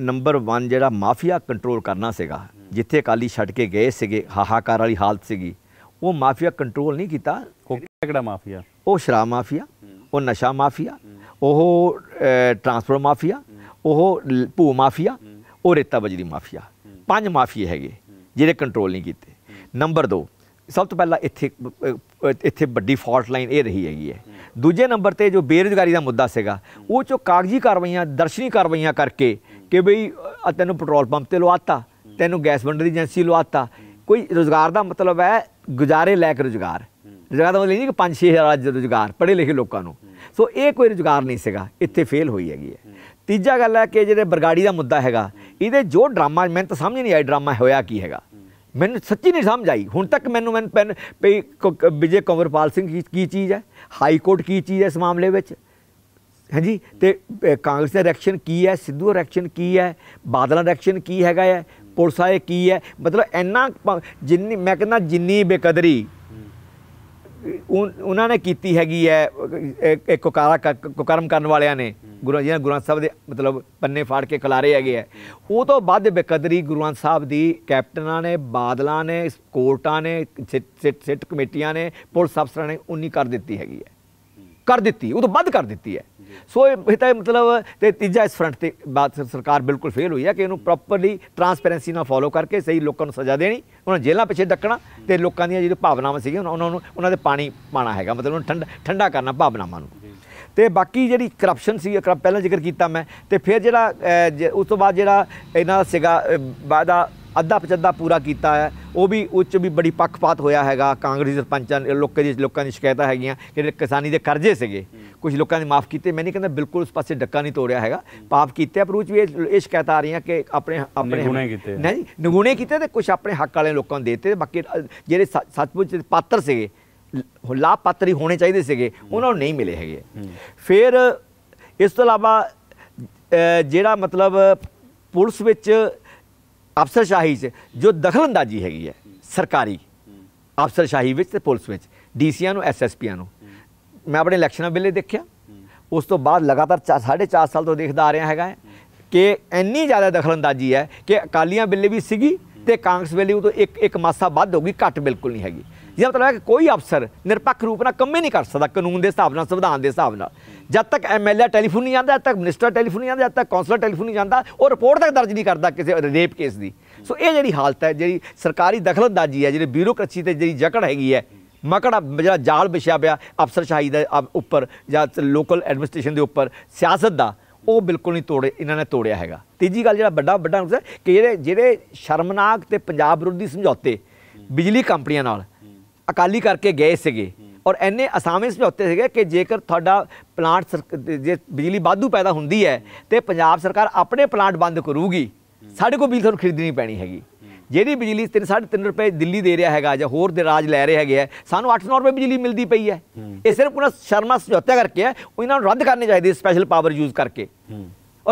ਨੰਬਰ 1 ਜਿਹੜਾ ਮਾਫੀਆ ਕੰਟਰੋਲ ਕਰਨਾ ਸੀਗਾ ਜਿੱਥੇ ਅਕਾਲੀ ਛੱਡ ਕੇ ਗਏ ਸੀਗੇ ਹਾਹਾਕਾਰ ਵਾਲੀ ਹਾਲਤ ਸੀਗੀ ਉਹ ਮਾਫੀਆ ਕੰਟਰੋਲ ਨਹੀਂ ਕੀਤਾ ਉਹ ਕਿਹੜਾ ਮਾਫੀਆ ਉਹ ਸ਼ਰਾਬ ਮਾਫੀਆ ਉਹ ਨਸ਼ਾ ਮਾਫੀਆ ਉਹ ਟਰਾਂਸਫਰ ਮਾਫੀਆ ਉਹ ਭੂ ਮਾਫੀਆ ਉਹ ਰੇਤਾ ਬਜਰੀ ਮਾਫੀਆ ਪੰਜ ਮਾਫੀਏ ਹੈਗੇ ਜਿਹੜੇ ਕੰਟਰੋਲ ਨਹੀਂ ਕੀਤੇ ਨੰਬਰ 2 ਸਭ ਤੋਂ ਪਹਿਲਾਂ ਇੱਥੇ ਇੱਥੇ ਵੱਡੀ ਫਾਲਟ ਲਾਈਨ ਇਹ ਰਹੀ ਹੈਗੀ ਹੈ ਦੂਜੇ ਨੰਬਰ ਤੇ ਜੋ ਬੇਰੁਜ਼ਗਾਰੀ ਦਾ ਮੁੱਦਾ ਸੀਗਾ ਉਹ ਚੋ ਕਾਗਜ਼ੀ ਕਾਰਵਾਈਆਂ ਦਰਸ਼ਨੀ ਕਾਰਵਾਈਆਂ ਕਰਕੇ ਕਿ ਬਈ ਤੈਨੂੰ ਪੈਟਰੋਲ ਪੰਪ ਤੇ ਲਵਾਤਾ ਤੈਨੂੰ ਗੈਸ ਵੰਡਰ ਦੀ ਏਜੰਸੀ ਲਵਾਤਾ ਕੋਈ ਰੋਜ਼ਗਾਰ ਦਾ ਮਤਲਬ ਹੈ ਗੁਜ਼ਾਰੇ ਲੈ ਕੇ ਰੋਜ਼ਗਾਰ ਰੋਜ਼ਗਾਰ ਦਾ ਮਤਲਬ ਨਹੀਂ ਕਿ 5 6000 ਹਜ਼ਾਰ ਰੋਜ਼ਗਾਰ ਪੜ੍ਹੇ ਲਿਖੇ ਲੋਕਾਂ ਨੂੰ ਸੋ ਇਹ ਕੋਈ ਰੋਜ਼ਗਾਰ ਨਹੀਂ ਸੀਗਾ ਇੱਥੇ ਫੇਲ ਹੋਈ ਹੈਗੀ ਹੈ ਤੀਜਾ ਗੱਲ ਹੈ ਕਿ ਜਿਹੜੇ ਬਰਗਾੜੀ ਦਾ ਮੁੱਦਾ ਹੈਗਾ ਇਹਦੇ ਜੋ ਡਰਾਮਾ ਮੈਨੂੰ ਤਾਂ ਸਮਝ ਨਹੀਂ ਆਇਆ ਡਰਾਮਾ ਹੋਇਆ ਕੀ ਹੈਗਾ ਮੈਨੂੰ ਸੱਚੀ ਨਹੀਂ ਸਮਝ ਆਈ ਹੁਣ ਤੱਕ ਮੈਨੂੰ ਮੈਨ ਪੈਨ ਪਈ ਵਿਜੇ ਕੰਵਰਪਾਲ ਸਿੰਘ ਕੀ ਚੀਜ਼ ਹੈ ਹਾਈ ਕੋਰਟ ਕੀ ਚੀਜ਼ ਹੈ ਇਸ ਮਾਮਲੇ ਵਿੱਚ ਹਾਂਜੀ ਤੇ ਕਾਂਗਰਸ ਦਾ ਰੈਕਸ਼ਨ ਕੀ ਹੈ ਸਿੱਧੂ ਦਾ ਰੈਕਸ਼ਨ ਕੀ ਹੈ ਬਾਦਲ ਦਾ ਰੈਕਸ਼ਨ ਕੀ ਹੈਗਾ ਹੈ ਪੁਲਿਸ ਆਏ ਕੀ ਹੈ ਮਤਲਬ ਇੰਨਾ ਜਿੰਨੀ ਮੈਂ ਕਹਿੰਦਾ ਜਿੰਨੀ ਬੇਕਦਰੀ ਉਹਨਾਂ ਨੇ ਕੀਤੀ ਹੈਗੀ ਹੈ ਇੱਕ ਕਾਰਾ ਕਰਮ ਕਰਨ ਵਾਲਿਆਂ ਨੇ ਗੁਰੂ ਜੀ ਗੁਰਾਂ ਸਾਹਿਬ ਦੇ ਮਤਲਬ ਪੰਨੇ ਫਾੜ ਕੇ ਖਲਾਰੇ ਹੈਗੇ ਆ ਉਹ ਤੋਂ ਬਾਅਦ ਬੇਕਦਰੀ ਗੁਰੂਆਂ ਸਾਹਿਬ ਦੀ ਕੈਪਟਨਾਂ ਨੇ ਬਾਦਲਾਂ ਨੇ ਕੋਰਟਾਂ ਨੇ ਸਿੱਟ ਕਮੇਟੀਆਂ ਨੇ ਪੁਲਿਸ ਅਫਸਰਾਂ ਨੇ ਉਨੀ ਕਰ ਦਿੱਤੀ ਹੈਗੀ ਹੈ ਕਰ ਦਿੱਤੀ ਉਹ ਤੋਂ ਵੱਧ ਕਰ ਦਿੱਤੀ ਹੈ ਸੋ ਇਹ ਤਾਂ ਮਤਲਬ ਤੇ ਤੀਜਾ ਇਸ ਫਰੰਟ ਤੇ ਬਾਤ ਸਰਕਾਰ ਬਿਲਕੁਲ ਫੇਲ ਹੋਈ ਹੈ ਕਿ ਇਹਨੂੰ ਪ੍ਰੋਪਰਲੀ ਟਰਾਂਸਪੇਰੈਂਸੀ ਨਾਲ ਫਾਲੋ ਕਰਕੇ ਸਹੀ ਲੋਕਾਂ ਨੂੰ ਸਜ਼ਾ ਦੇਣੀ ਉਹਨਾਂ ਜੇਲ੍ਹਾਂ ਪਿੱਛੇ ਡੱਕਣਾ ਤੇ ਲੋਕਾਂ ਦੀਆਂ ਜਿਹੜੀ ਭਾਵਨਾਵਾਂ ਸੀਗੀਆਂ ਉਹਨਾਂ ਨੂੰ ਉਹਨਾਂ ਦੇ ਪਾਣੀ ਪਾਣਾ ਹੈਗਾ ਮਤਲਬ ਉਹਨਾਂ ਠੰਡਾ ਠੰਡਾ ਕਰਨਾ ਭਾਵਨਾਵਾਂ ਨੂੰ ਤੇ ਬਾਕੀ ਜਿਹੜੀ ਕਰਪਸ਼ਨ ਸੀ ਕਰਪ ਪਹਿਲਾਂ ਜ਼ਿਕਰ ਕੀਤਾ ਮੈਂ ਤੇ ਫਿਰ ਜਿਹੜਾ ਉਸ ਤੋਂ ਬਾਅਦ ਜਿਹੜਾ ਇਹਨਾਂ ਸੀਗਾ ਵਾਦਾ ਅੱਧਾ ਪਚੱਧਾ ਪੂਰਾ ਕੀਤਾ ਹੈ ਉਹ ਵੀ ਉੱਚ ਵੀ ਬੜੀ ਪੱਖਪਾਤ ਹੋਇਆ ਹੈਗਾ ਕਾਂਗਰਸੀ ਸਰਪੰਚਾਂ ਲੋਕਾਂ ਦੀ ਲੋਕਾਂ ਦੀ ਸ਼ਿਕਾਇਤਾਂ ਹੈਗੀਆਂ ਕਿ ਕਿਸਾਨੀ ਦੇ ਕਰਜ਼ੇ ਸੀਗੇ ਕੁਝ ਲੋਕਾਂ ਨੇ ਮਾਫ ਕੀਤੇ ਮੈਂ ਨਹੀਂ ਕਹਿੰਦਾ ਬਿਲਕੁਲ ਉਸ ਪਾਸੇ ਡੱਕਾ ਨਹੀਂ ਤੋੜਿਆ ਹੈਗਾ ਪਾਪ ਕੀਤੇ ਆ ਪਰ ਉੱਚ ਵੀ ਇਹ ਸ਼ਿਕਾਇਤ ਆ ਰਹੀਆਂ ਕਿ ਆਪਣੇ ਆਪਣੇ ਨਿਗੁਣੇ ਕੀਤੇ ਨਹੀਂ ਨਗੂਨੇ ਕੀਤੇ ਤੇ ਕੁਝ ਆਪਣੇ ਹੱਕ ਵਾਲੇ ਲੋਕਾਂ ਨੂੰ ਦਿੱਤੇ ਬਾਕੀ ਜਿਹੜੇ ਸੱਚਮੁੱਚ ਪਾਤਰ ਸੀਗੇ ਲਾਭਪਾਤਰੀ ਹੋਣੇ ਚਾਹੀਦੇ ਸੀਗੇ ਉਹਨਾਂ ਨੂੰ ਨਹੀਂ ਮਿਲੇ ਹੈਗੇ ਫਿਰ ਇਸ ਤੋਂ ਇਲਾਵਾ ਜਿਹੜਾ ਮਤਲਬ ਪੁਲਿਸ ਵਿੱਚ ਅਫਸਰਸ਼ਾਹੀ 'ਚ ਜੋ ਦਖਲਅੰਦਾਜ਼ੀ ਹੈਗੀ ਹੈ ਸਰਕਾਰੀ ਅਫਸਰਸ਼ਾਹੀ ਵਿੱਚ ਤੇ ਪੁਲਿਸ ਵਿੱਚ ਡੀਸੀਆਂ ਨੂੰ ਐਸਐਸਪੀਆਂ ਨੂੰ ਮੈਂ ਆਪਣੇ ਇਲੈਕਸ਼ਨਾਂ ਵੇਲੇ ਦੇਖਿਆ ਉਸ ਤੋਂ ਬਾਅਦ ਲਗਾਤਾਰ 4.5 ਸਾਲ ਤੋਂ ਦੇਖਦਾ ਆ ਰਿਹਾ ਹੈਗਾ ਕਿ ਇੰਨੀ ਜ਼ਿਆਦਾ ਦਖਲਅੰਦਾਜ਼ੀ ਹੈ ਕਿ ਅਕਾਲੀਆਂ ਵੇਲੇ ਵੀ ਸੀਗੀ ਤੇ ਕਾਂਗਰਸ ਵੇਲੇ ਉਹ ਤੋਂ ਇੱਕ ਇੱਕ ਮਾਸਾ ਵੱਧ ਹੋ ਗਈ ਘੱਟ ਬਿਲਕੁਲ ਨਹੀਂ ਹੈਗੀ ਜਿਹਦਾ ਮਤਲਬ ਹੈ ਕਿ ਕੋਈ ਅਫਸਰ ਨਿਰਪੱਖ ਰੂਪ ਨਾਲ ਕੰਮ ਹੀ ਨਹੀਂ ਕਰ ਸਕਦਾ ਕਾਨੂੰਨ ਦੇ ਹਿਸਾਬ ਨਾਲ ਸੰਵਿਧਾਨ ਦੇ ਹਿਸਾਬ ਨਾਲ ਜਦ ਤੱਕ ਐਮਐਲਏ ਟੈਲੀਫੋਨ ਨਹੀਂ ਜਾਂਦਾ ਤੱਕ ਮਿਨਿਸਟਰ ਟੈਲੀਫੋਨ ਨਹੀਂ ਜਾਂਦਾ ਤੱਕ ਕਾਉਂਸਲਰ ਟੈਲੀਫੋਨ ਨਹੀਂ ਜਾਂਦਾ ਉਹ ਰਿਪੋਰਟ ਤੱਕ ਦਰਜ ਨਹੀਂ ਕਰਦਾ ਕਿਸੇ ਰੇਪ ਕੇਸ ਦੀ ਸੋ ਇਹ ਜਿਹੜੀ ਹਾਲਤ ਹੈ ਜਿਹੜੀ ਸਰਕਾਰੀ ਦਖਲਅੰਦਾਜ਼ੀ ਹੈ ਜਿਹੜੀ ਬਿਊਰੋਕ੍ਰੇਸੀ ਤੇ ਜਿਹੜੀ ਜਕੜ ਹੈਗੀ ਹੈ ਮਕੜਾ ਜਿਹੜਾ ਜਾਲ ਵਿਛਿਆ ਪਿਆ ਅਫਸਰਸ਼ਾਹੀ ਦੇ ਉੱਪਰ ਜਾਂ ਲੋਕਲ ਐਡਮਿਨਿਸਟ੍ਰੇਸ਼ਨ ਦੇ ਉੱਪਰ ਸਿਆਸਤ ਦਾ ਉਹ ਬਿਲਕੁਲ ਨਹੀਂ ਤੋੜੇ ਇਹਨਾਂ ਨੇ ਤੋੜਿਆ ਹੈਗਾ ਤੀਜੀ ਗੱਲ ਜਿਹੜਾ ਵੱਡਾ ਵੱਡਾ ਨੁਕਸਾਨ ਕਿ ਜਿਹੜੇ ਜਿਹੜੇ ਸ਼ਰਮਨਾਕ ਤੇ ਪੰਜਾਬ ਵਿਰੋਧੀ ਸਮਝੌਤੇ ਬਿਜਲੀ ਕੰਪਨੀਆਂ ਨਾਲ ਅਕਾਲੀ ਕਰਕੇ ਗਏ ਸੀਗੇ ਔਰ ਐਨੇ ਅਸਾਮਿਸ ਵਿੱਚ ਹੁੰਦੇ ਸੀਗੇ ਕਿ ਜੇਕਰ ਤੁਹਾਡਾ ਪਲਾਂਟ ਜੇ ਬਿਜਲੀ ਬਾਧੂ ਪੈਦਾ ਹੁੰਦੀ ਹੈ ਤੇ ਪੰਜਾਬ ਸਰਕਾਰ ਆਪਣੇ ਪਲਾਂਟ ਬੰਦ ਕਰੂਗੀ ਸਾਡੇ ਕੋਲ ਬਿਜਲੀ ਤੁਹਾਨੂੰ ਖਰੀਦਣੀ ਪੈਣੀ ਹੈਗੀ ਜਿਹੜੀ ਬਿਜਲੀ 3.5 ਰੁਪਏ ਦਿੱਲੀ ਦੇ ਰਿਹਾ ਹੈਗਾ ਜਾਂ ਹੋਰ ਦੇ ਰਾਜ ਲੈ ਰਹੇ ਹੈਗੇ ਆ ਸਾਨੂੰ 9 ਰੁਪਏ ਬਿਜਲੀ ਮਿਲਦੀ ਪਈ ਹੈ ਇਹ ਸਿਰਫ ਉਹਨਾਂ ਸ਼ਰਮਾ ਸਮਝੌਤਾ ਕਰਕੇ ਉਹਨਾਂ ਨੂੰ ਰੱਦ ਕਰਨੇ ਚਾਹੀਦੇ ਸਪੈਸ਼ਲ ਪਾਵਰ ਯੂਜ਼ ਕਰਕੇ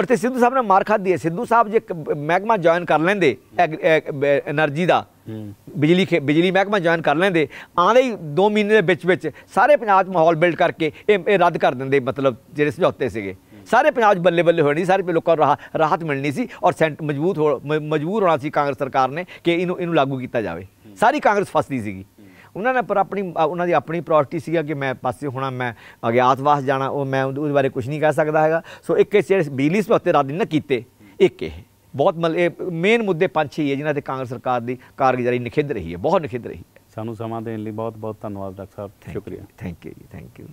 ਔਰ ਤੇ ਸਿੱਧੂ ਸਾਹਿਬ ਨੇ ਮਾਰ ਖਾਦੀ ਹੈ ਸਿੱਧੂ ਸਾਹਿਬ ਜੇ ਮਹਿਕਮਾ ਜੁਆਇਨ ਕਰ ਲੈਂਦੇ એનર્ਜੀ ਦਾ ਬਿਜਲੀ ਬਿਜਲੀ ਮਹਿਕਮਾ ਜੁਆਇਨ ਕਰ ਲੈਂਦੇ ਆਂਦੇ ਹੀ 2 ਮਹੀਨੇ ਦੇ ਵਿੱਚ ਵਿੱਚ ਸਾਰੇ ਪੰਜਾਬ 'ਚ ਮਾਹੌਲ ਬਿਲਡ ਕਰਕੇ ਇਹ ਇਹ ਰੱਦ ਕਰ ਦਿੰਦੇ ਮਤਲਬ ਜਿਹੜੇ ਸਮਝੌਤੇ ਸੀਗੇ ਸਾਰੇ ਪੰਜਾਬ ਬੱਲੇ ਬੱਲੇ ਹੋਣੀ ਸਾਰੇ ਲੋਕਾਂ ਨੂੰ ਰਾਹਤ ਮਿਲਣੀ ਸੀ ਔਰ ਸੈਂਟ ਮਜ਼ਬੂਤ ਮਜਬੂਰ ਹੋਣਾ ਸੀ ਕਾਂਗਰਸ ਸਰਕਾਰ ਨੇ ਕਿ ਇਹਨੂੰ ਇਹਨੂੰ ਲਾਗੂ ਕੀਤਾ ਜਾਵੇ ਸਾਰੀ ਕਾਂਗਰਸ ਫਸਦੀ ਸੀਗੀ ਉਹਨਾਂ ਨੇ ਪਰ ਆਪਣੀ ਉਹਨਾਂ ਦੀ ਆਪਣੀ ਪ੍ਰਾਇੋਰਟੀ ਸੀਗਾ ਕਿ ਮੈਂ ਪਾਸੇ ਹੋਣਾ ਮੈਂ ਆਤਵਾਸ ਜਾਣਾ ਉਹ ਮੈਂ ਉਹਦੇ ਬਾਰੇ ਕੁਝ ਨਹੀਂ ਕਹਿ ਸਕਦਾ ਹੈਗਾ ਸੋ ਇੱਕ ਇਸ ਜਿਹੜੇ ਬਿਜਲੀ ਸਮਝੌਤੇ ਰੱਦ ਨਾ ਕੀਤੇ ਇੱਕ ਇਹ ਬਹੁਤ ਮਲ ਇਹ ਮੇਨ ਮੁੱਦੇ ਪੰਜ ਛੇ ਹੈ ਜਿਨ੍ਹਾਂ ਤੇ ਕਾਂਗਰਸ ਸਰਕਾਰ ਦੀ ਕਾਰਗੁਜ਼ਾਰੀ ਨਿਖੇਧ ਰਹੀ ਹੈ ਬਹੁਤ ਨਿਖੇਧ ਰਹੀ ਹੈ ਸਾਨੂੰ ਸਮਾਂ ਦੇਣ ਲਈ ਬਹੁਤ ਬਹੁਤ ਧੰਨਵਾਦ ਡਾਕਟਰ ਸਾਹਿਬ ਸ਼ੁਕਰੀਆ thank you ji thank you